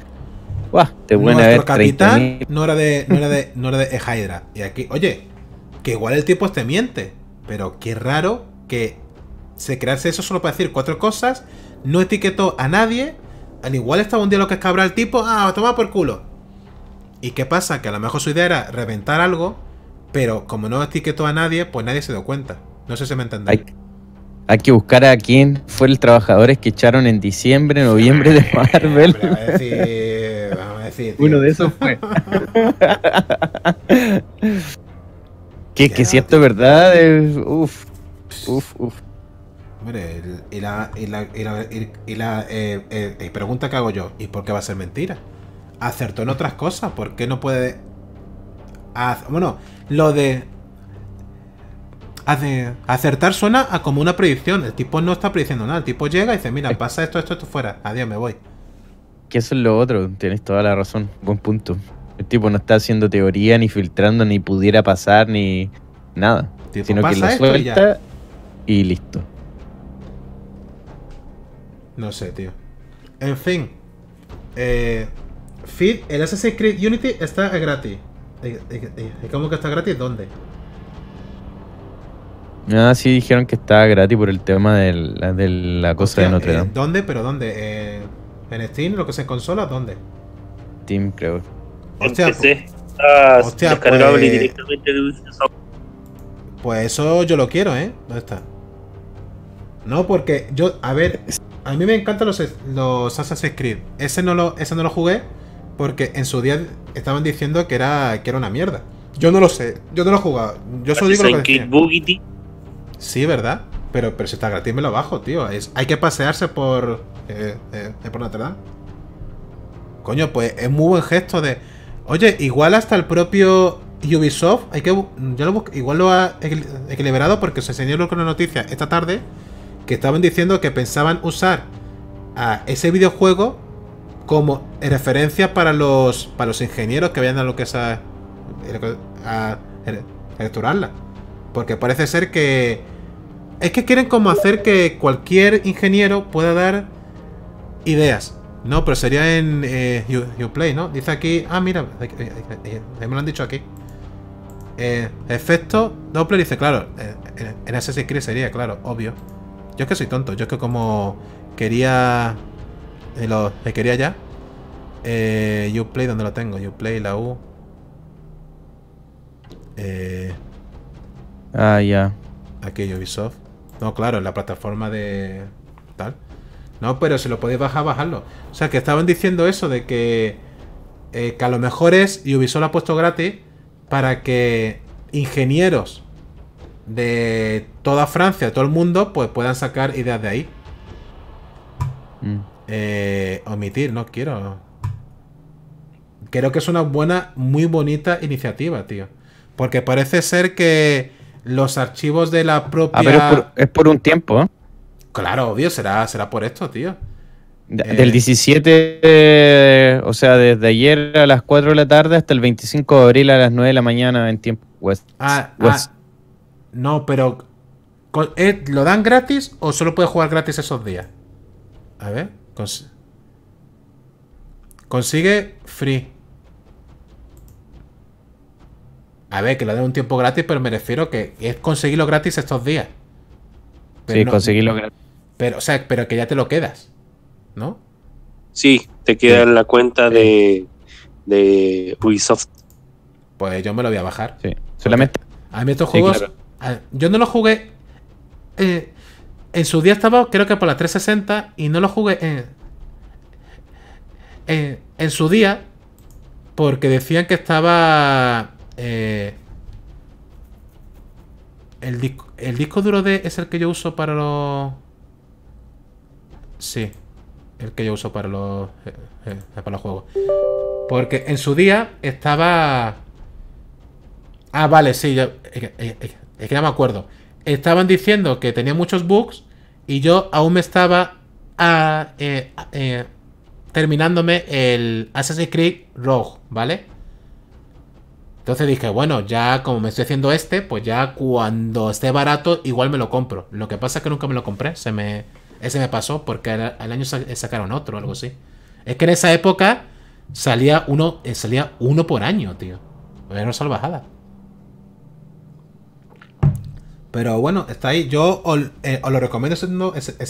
B: Nuestro capitán
A: no era de, no era de, no era de Hydra. Y aquí, oye, que igual el tipo te este miente, pero qué raro que se crease eso solo para decir cuatro cosas, no etiquetó a nadie, al igual estaba un día lo que cabra el tipo, ah, toma por culo. ¿Y qué pasa? Que a lo mejor su idea era reventar algo, pero como no etiquetó a nadie, pues nadie se dio cuenta. No sé si me entendéis.
B: Hay que buscar a quién fue el trabajadores que echaron en diciembre, noviembre de Marvel. Vamos
A: a decir, Uno de esos fue.
B: que, que si esto es verdad, uff, uff, uff.
A: Hombre, y pregunta que hago yo, ¿y por qué va a ser mentira? Acertó en otras cosas, ¿por qué no puede... Ah, bueno, lo de acertar suena a como una predicción. El tipo no está prediciendo nada. El tipo llega y dice, mira, pasa esto, esto, esto fuera. Adiós, me voy.
B: Que eso es lo otro. Tienes toda la razón. Buen punto. El tipo no está haciendo teoría, ni filtrando, ni pudiera pasar, ni nada. sino que lo suelta y, listo.
A: No sé, tío. En fin. Eh, feed, el Assassin's Creed Unity está gratis. Eh, eh, ¿Cómo que está gratis? ¿Dónde?
B: Ah, sí, dijeron que estaba gratis por el tema de la, de la cosa de Notre eh, Dame.
A: ¿Dónde? ¿Pero dónde? Eh, ¿En Steam? ¿Lo que se consola? ¿Dónde?
B: Steam, creo. Hostia, pues, pues,
A: pues, eso yo lo quiero, ¿eh? ¿Dónde está? No, porque yo, a ver, a mí me encantan los, los Assassin's Creed. Ese no lo, ese no lo jugué porque en su día estaban diciendo que era, que era una mierda. Yo no lo sé, yo no lo he jugado. Yo solo digo lo que Sí, ¿verdad? Pero, pero si está gratis me lo bajo, tío. hay que pasearse por... Eh, eh, eh, por Notre Dame. Coño, pues es muy buen gesto de... Oye, igual hasta el propio Ubisoft, hay que, igual lo ha equilibrado porque se enseñó con la noticia esta tarde que estaban diciendo que pensaban usar a ese videojuego como referencia para los para los ingenieros que vayan a lo que es a, a, Porque parece ser que es que quieren como hacer que cualquier ingeniero pueda dar ideas. No, pero sería en eh, Uplay, ¿no? Dice aquí... Ah, mira, me lo han dicho aquí. Eh, efecto Doppler dice, claro, eh, en, ese Assassin's Creed sería, claro, obvio. Yo es que soy tonto, yo es que como quería... Lo quería ya. Uplay, ¿dónde lo tengo? Uplay, la U. Eh, ah, ya. Aquí Ubisoft. No, claro, en la plataforma de tal. No, pero si lo podéis bajar, bajarlo. O sea, que estaban diciendo eso de que, eh, que a lo mejor es, y Ubisoft lo ha puesto gratis, para que ingenieros de toda Francia, de todo el mundo, pues puedan sacar ideas de ahí. Mm. Eh, omitir, no quiero. Creo que es una buena, muy bonita iniciativa, tío. Porque parece ser que los archivos de la ah, propia. pero
B: es por, un tiempo, ¿eh?
A: Claro, obvio, será, será por esto, tío.
B: Eh, del 17, o sea, desde ayer a las 4 de la tarde hasta el 25 de abril a las 9 de la mañana en tiempo West. Ah, ah
A: no, pero eh, ¿lo dan gratis o solo puedes jugar gratis esos días? A ver, consigue free. A ver, que lo den un tiempo gratis, pero me refiero que es conseguirlo gratis estos días. sí, conseguirlo gratis. Pero, o sea, pero que ya te lo quedas, ¿no?
C: Sí, te queda en la cuenta de,
A: de Ubisoft. Pues yo me lo voy a bajar. Sí, solamente. A mí estos juegos. yo no los jugué. Eh, en su día estaba, creo que por las 360, y no los jugué en, eh, eh, en su día porque decían que estaba eh, el, disco, el disco duro de es el que yo uso para los... Sí, el que yo uso para los, eh, eh, para los juegos. Porque en su día estaba... Ah, vale, sí, es que no me acuerdo. Estaban diciendo que tenía muchos bugs y yo aún me estaba ah, ah, terminándome el Assassin's Creed Rogue, ¿vale? Entonces dije, bueno, ya como me estoy haciendo este, pues ya cuando esté barato, igual me lo compro. Lo que pasa es que nunca me lo compré, se me, ese me pasó porque al, año sacaron otro algo así. Es que en esa época salía uno, eh, salía uno por año, tío. Era una salvajada. Pero bueno, está ahí. Yo eh, os, lo recomiendo si,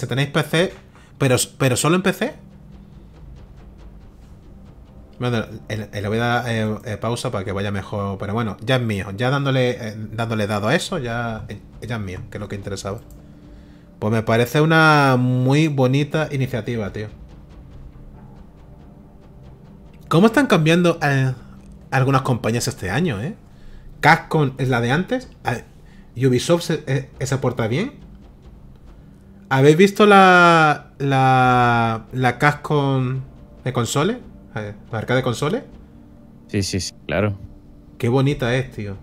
A: tenéis PC, pero, pero solo en PC. Bueno, eh, eh, le voy a dar eh, pausa para que vaya mejor, pero bueno, ya es mío. Ya dándole, dándole dado a eso, ya, es mío, que es lo que interesaba. Pues me parece una muy bonita iniciativa, tío. ¿Cómo están cambiando algunas compañías este año, eh? Capcom es la de antes. Ubisoft se, aporta bien. ¿Habéis visto la, la, la Capcom de console? marca de console?
B: Sí, sí, sí, claro.
A: Qué bonita es, tío.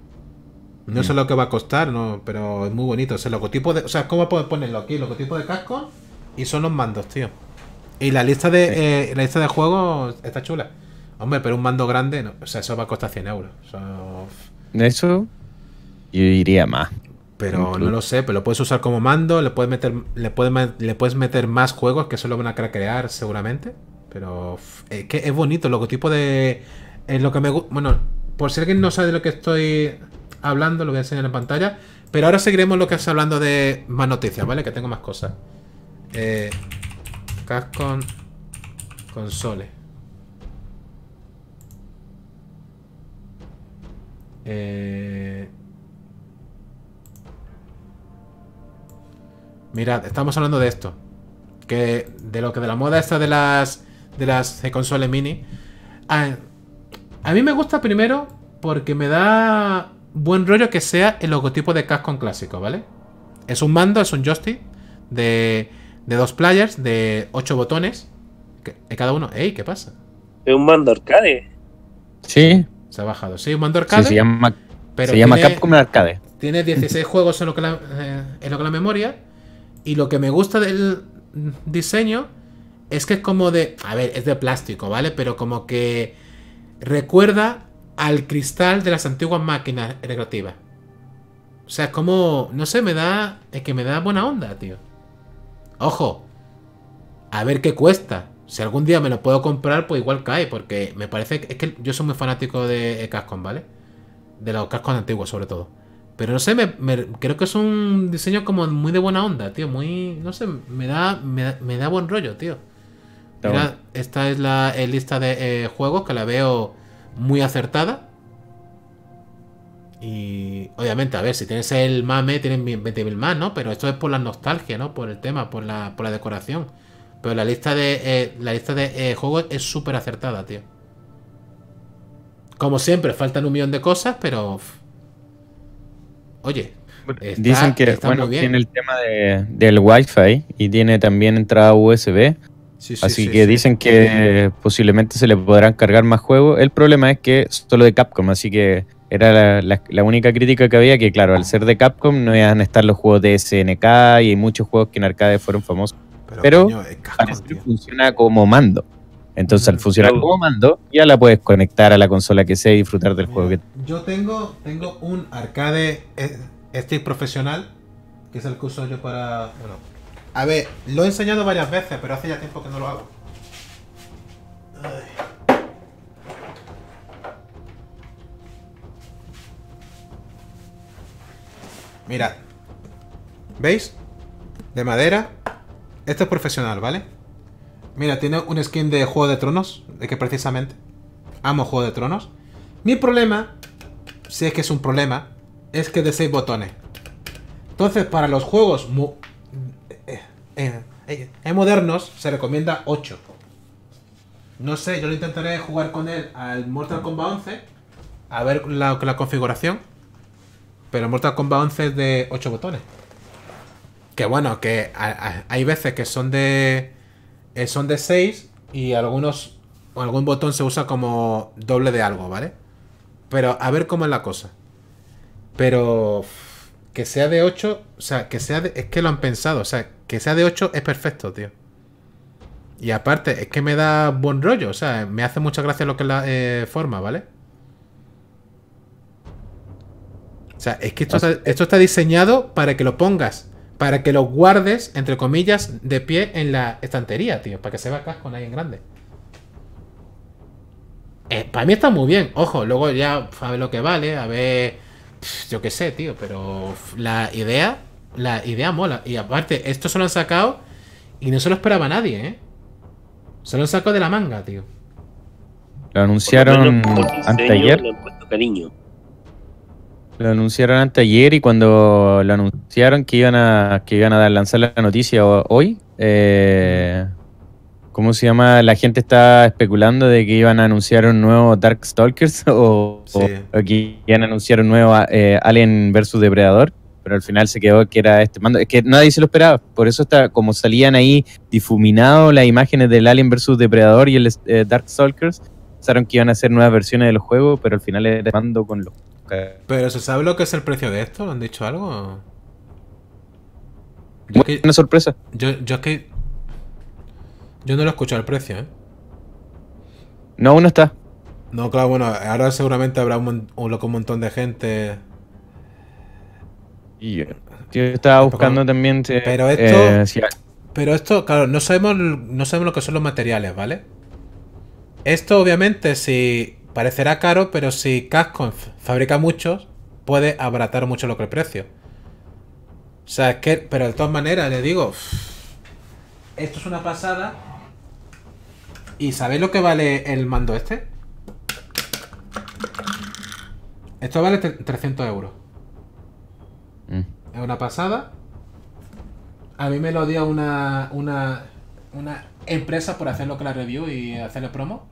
A: No sé mm. lo que va a costar, no, pero es muy bonito. O sea, logotipo de. O ¿cómo puedes ponerlo aquí? El logotipo de casco y son los mandos, tío. Y la lista de eh, la lista de juegos está chula. Hombre, pero un mando grande, o sea, eso va a costar 100 euros. eso yo
B: iría más.
A: Pero no lo sé, pero lo puedes usar como mando, le puedes meter, le le puedes meter más juegos que lo van a crear seguramente. Pero es eh, que es bonito, el logotipo de... Es lo que me Bueno, por si alguien no sabe de lo que estoy hablando, lo voy a enseñar en pantalla. Pero ahora seguiremos lo que es hablando de más noticias, ¿vale? Que tengo más cosas. Eh, con Console. Eh... Mirad, estamos hablando de esto. Que de lo que de la moda esta de las de las consolas mini. Ah, a, mí me gusta primero porque me da buen rollo que sea el logotipo de Capcom clásico, ¿vale? Es un mando, es un joystick de, de dos players, de ocho botones. Que, cada uno. ¡Ey, qué pasa!
C: Es un mando arcade.
A: Sí. Se ha bajado. Sí, un mando arcade. se llama, pero llama tiene, Capcom Arcade. Tiene 16 juegos que eh, en lo que la memoria. Y lo que me gusta del diseño es que es como de, a ver, es de plástico, ¿vale? Pero como que recuerda al cristal de las antiguas máquinas recreativas. O sea, es como, no sé, me da, es que me da buena onda, tío. Ojo, a ver qué cuesta. Si algún día me lo puedo comprar, pues igual cae, porque me parece es que yo soy muy fanático de eh, Cascon, ¿vale? De los cascos antiguos, sobre todo. Pero no sé, me, creo que es un diseño como muy de buena onda, tío. Muy, no sé, me da, me da buen rollo, tío esta es la lista de eh, juegos que la veo muy acertada. Y obviamente, a ver, si tienes el mame, tienes 20.000 más, ¿no? Pero esto es por la nostalgia, ¿no? Por el tema, por la, por la decoración. Pero la lista de, eh, la lista de eh, juegos es súper acertada, tío. Como siempre, faltan un millón de cosas, pero... Oye. Dicen que bueno, tiene el tema
B: del Wi-Fi y tiene también entrada USB.
A: Así que dicen que
B: posiblemente se le podrán cargar más juegos. El problema es que solo de Capcom, así que era la, única crítica que había que, claro, al ser de Capcom no iban a estar los juegos de SNK y hay muchos juegos que en arcade fueron famosos. Pero, funciona como mando. Entonces, al mm, funcionar como mando, ya la puedes conectar a la consola que sea y disfrutar del juego que Yo tengo,
A: tengo un arcade eh, este profesional, que es el que uso yo para. Bueno, a ver, lo he enseñado varias veces, pero hace ya tiempo que no lo hago. Mirad. ¿Veis? De madera. Esto es profesional, ¿vale? Mira, tiene un skin de Juego de Tronos. De que precisamente amo Juego de Tronos. Mi problema, si es que es un problema, es que de seis botones. Entonces, para los juegos en, modernos se recomienda 8. No sé, yo lo intentaré jugar con él al Mortal Kombat 11. A ver la, la configuración. Pero Mortal Kombat 11 es de 8 botones. Que bueno, que hay veces que son de. Eh, son de 6 y algunos. O Algún botón se usa como doble de algo, ¿vale? Pero a ver cómo es la cosa. Pero. Que sea de 8. O sea, que sea de. Es que lo han pensado. O sea, que sea de 8 es perfecto, tío. Y aparte, es que me da buen rollo, o sea, me hace mucha gracia lo que la eh, forma, ¿vale? O sea, es que esto está, diseñado para que lo pongas, para que lo guardes, entre comillas, de pie en la estantería, tío, para que se vea acá con alguien grande. Eh, para mí está muy bien, ojo, luego ya a ver lo que vale, a ver, yo qué sé, tío, pero la idea la idea mola. Y aparte, esto se lo han sacado y no se lo esperaba nadie, ¿eh? Se lo sacado de la manga, tío.
B: Lo anunciaron anteayer. Lo anunciaron anteayer y cuando lo anunciaron que iban a, que iban a lanzar la noticia hoy, eh, ¿cómo se llama? La gente está especulando de que iban a anunciar un nuevo Darkstalkers o, o, que iban a anunciar un nuevo eh, Alien vs Depredador pero al final se quedó que era este mando. Es que nadie se lo esperaba, por eso está como salían ahí difuminados las imágenes del Alien vs Depredador y el eh, Dark Stalkers. Pensaron que iban a ser nuevas versiones de los juegos, pero al final era mando con lo
A: ¿Pero se sabe lo que es el precio de esto? ¿Han dicho algo? una sorpresa. Yo, yo es que. Yo no lo he escuchado el precio, ¿eh? No, aún no está. No, claro, bueno, ahora seguramente habrá un, un, un montón de gente eh, yo, estaba buscando también. Eh, pero eh, esto. Pero esto, claro, no sabemos, no sabemos lo que son los materiales, ¿vale? Esto, obviamente, si parecerá caro, pero si Cascon fabrica muchos, puede abaratar mucho lo que el precio. O sea, es que, pero de todas maneras, le digo, esto es una pasada. ¿Y sabéis lo que vale el mando este? Esto vale 300 euros. Mm. Es una pasada. A mí me lo dio una, una, una empresa por hacerlo que la review y hacerle promo.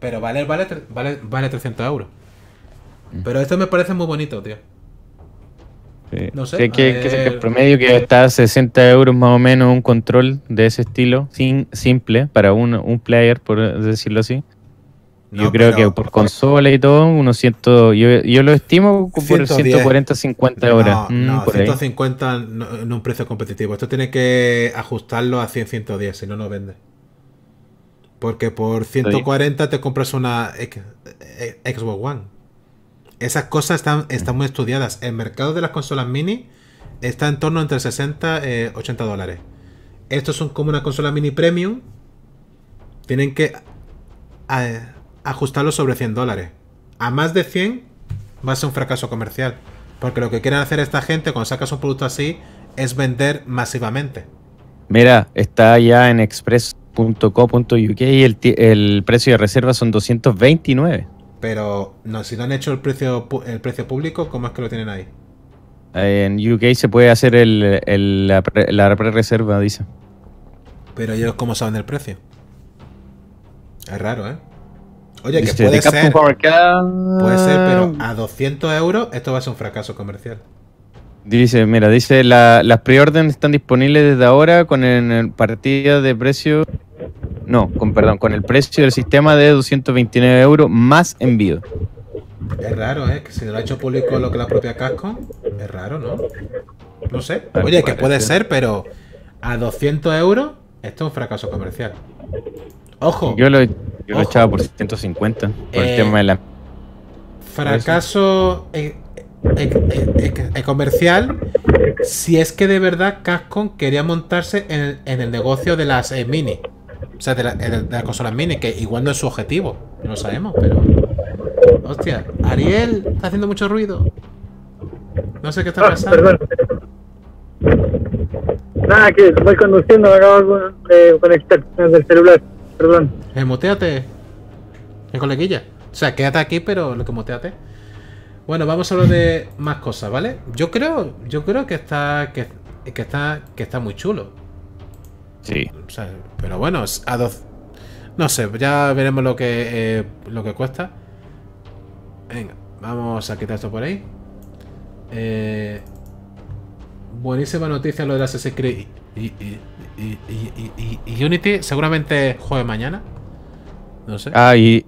A: Pero vale, vale, vale, vale 300 euros. Mm. Pero esto me parece muy bonito, tío.
B: No sé. que, el promedio que está 60 euros más o menos un control de ese estilo, simple, para un, un player, por decirlo así yo creo que por consola y todo, unos 100. yo, lo estimo por 140, 50 horas. No,
A: 150 mm, en un precio competitivo. Esto tiene que ajustarlo a 100, 110, si no, no vende. Porque por 140 te compras una eh, Xbox One. Esas cosas están, mm. están muy estudiadas. El mercado de las consolas mini está en torno entre 60 y 80 dólares. Estos son como una consola mini premium. Tienen que ajustarlo sobre 100 dólares. A más de 100 va a ser un fracaso comercial. Porque lo que quieren hacer esta gente cuando sacas un producto así es vender masivamente.
B: Mira, está ya en express.co.uk y el, precio de reserva son 229.
A: Pero no, si no han hecho el precio, el precio público, ¿cómo es que lo tienen ahí?
B: Eh, en UK se puede hacer la, reserva dice.
A: Pero ellos, ¿cómo saben el precio? Es raro, ¿eh? Oye, que puede ser. Puede ser, pero a 200 ah. euros esto va a ser un fracaso comercial.
B: Dice, mira, dice, la, las preórdenes están disponibles desde ahora con el, partida de precio, no, con perdón, con el precio del sistema de 229 euros más envío.
A: Es raro, ¿eh? Que si no lo ha hecho público lo que la propia Casco, es raro, ¿no? No sé. Ah, Oye, que puede ser, pero a 200 euros esto es un fracaso comercial.
B: Ojo. Yo lo, he lo echaba por 150, por el eh, tema de la...
A: Fracaso comercial si es que de verdad Cascon quería montarse en el, negocio de las eh, mini. O sea, de, las consolas mini, que igual no es su objetivo. No lo sabemos, pero... Hostia, Ariel está haciendo mucho ruido. No sé qué está ah, pasando. Nada, que voy conduciendo, me acabo
C: de conectar el celular. Perdón.
A: es eh, muteate. Eh, coleguilla. O sea, quédate aquí, pero lo que muteate. Bueno, vamos a hablar de más cosas, ¿vale? Yo creo, yo creo que está, que, está, que está muy chulo. Sí. pero bueno, a dos. No sé, ya veremos lo que, eh, lo que cuesta. Venga, vamos a quitar esto por ahí. buenísima noticia lo de las Creed. y, y, Unity seguramente jueves mañana. No sé.
B: Ah, y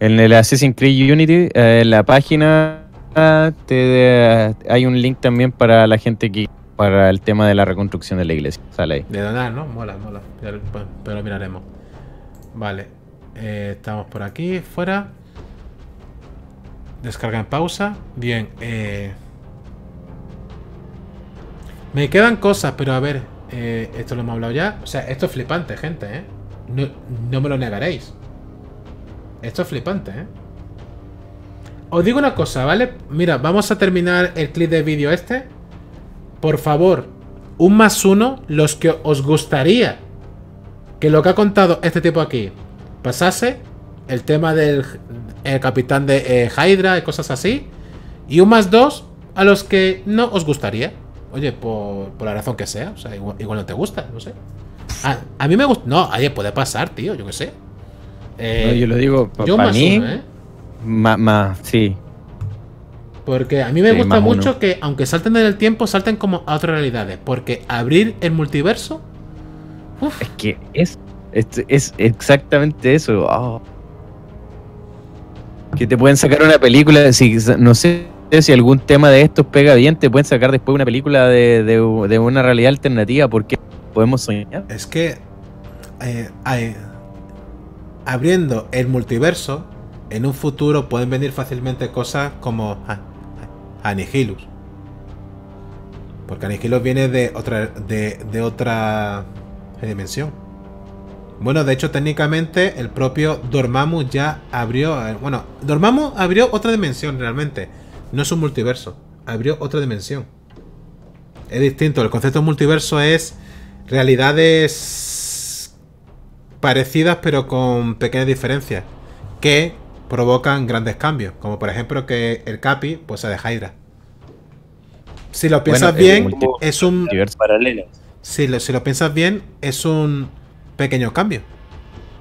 B: en el Assassin's Creed Unity, eh, en la página hay un link también para la gente que para el tema de la reconstrucción de la iglesia. Sale ahí.
A: De donar, ¿no? Mola, mola. Pero miraremos. Vale. Eh, estamos por aquí, fuera. Descarga en pausa. Bien. Eh. Me quedan cosas, pero a ver. Eh, esto lo hemos hablado ya. O sea, esto es flipante, gente, ¿eh? No, me lo negaréis. Esto es flipante, ¿eh? Os digo una cosa, ¿vale? Mira, vamos a terminar el clip de vídeo este. Por favor, un más uno, los que os gustaría que lo que ha contado este tipo aquí pasase. El tema del capitán de eh, Hydra y cosas así. Y un más dos a los que no os gustaría. Oye, por, la razón que sea, o sea, igual, no te gusta, no sé. Ah, a, mí me gusta. No, ayer puede pasar, tío, yo qué sé. Eh, yo lo digo para mí. ¿eh? sí. Porque a mí me gusta mucho que, aunque salten del tiempo, salten como a otras realidades. Porque abrir el multiverso. Es que es, es,
B: exactamente eso. Ah. Que te pueden sacar una película, si, no sé, si algún tema de estos pega bien, te pueden sacar después una película de, una realidad alternativa, porque podemos soñar.
A: Es que eh, abriendo el multiverso, en un futuro pueden venir fácilmente cosas como ah, ah, Anihilus. Porque Anigilus viene de otra, otra dimensión. Bueno, de hecho, técnicamente el propio Dormammu ya abrió. Eh, bueno, Dormammu abrió otra dimensión realmente. No es un multiverso. Abrió otra dimensión. Es distinto. El concepto de multiverso es realidades parecidas pero con pequeñas diferencias que provocan grandes cambios. Como por ejemplo que el Capi pues se de Hydra. Si lo piensas bien, es un... Si lo, si lo piensas bien, es un pequeño cambio.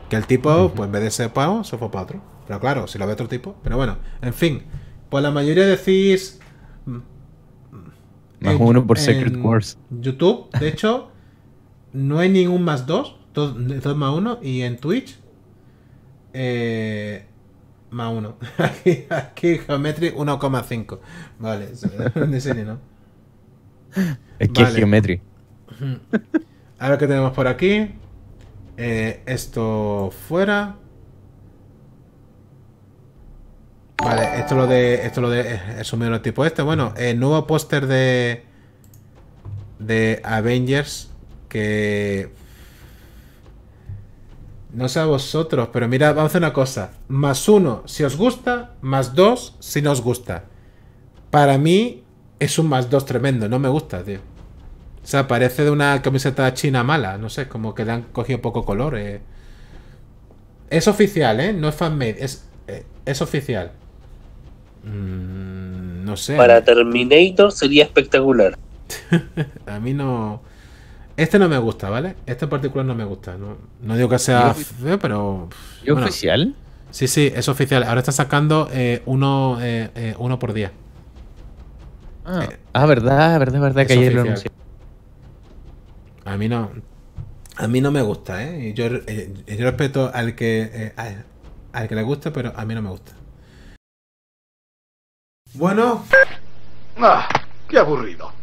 A: Que el tipo, pues en vez de ser pago se fue para otro. Pero claro, si lo ve otro tipo. Pero bueno, en fin. Pues la mayoría decís. Mm, mm, más uno por Secret Wars. YouTube, de hecho, no hay ningún más dos. Dos, más uno. Y en Twitch, eh, más uno. aquí, aquí Geometry 1,5. Vale, en serio, ¿no?
B: Es
C: que Geometry.
A: A ver qué tenemos por aquí. Eh, esto fuera. Vale, esto lo de. Esto lo de. El eh, tipo este. Bueno, el nuevo póster de. De Avengers. Que. No sé a vosotros, pero mira, vamos a hacer una cosa. Más uno si os gusta, más dos si no os gusta. Para mí es un más dos tremendo, no me gusta, tío. O sea, parece de una camiseta china mala, no sé, como que le han cogido poco color. Eh. Es oficial, ¿eh? No es fanmade, es, eh, es oficial.
C: Mm, no sé. Para Terminator sería
A: espectacular. a mí no. Este no me gusta, ¿vale? Este en particular no me gusta. No, digo que sea pero. ¿Es oficial? Sí, sí, es oficial. Ahora está sacando eh, eh, eh, uno, por día. Ah, ah,
B: verdad, verdad, verdad, que ayer lo
A: A mí no. A mí no me gusta, ¿eh? Yo, respeto al que, al, al que le gusta, pero a mí no me gusta. Bueno. Ah, qué aburrido.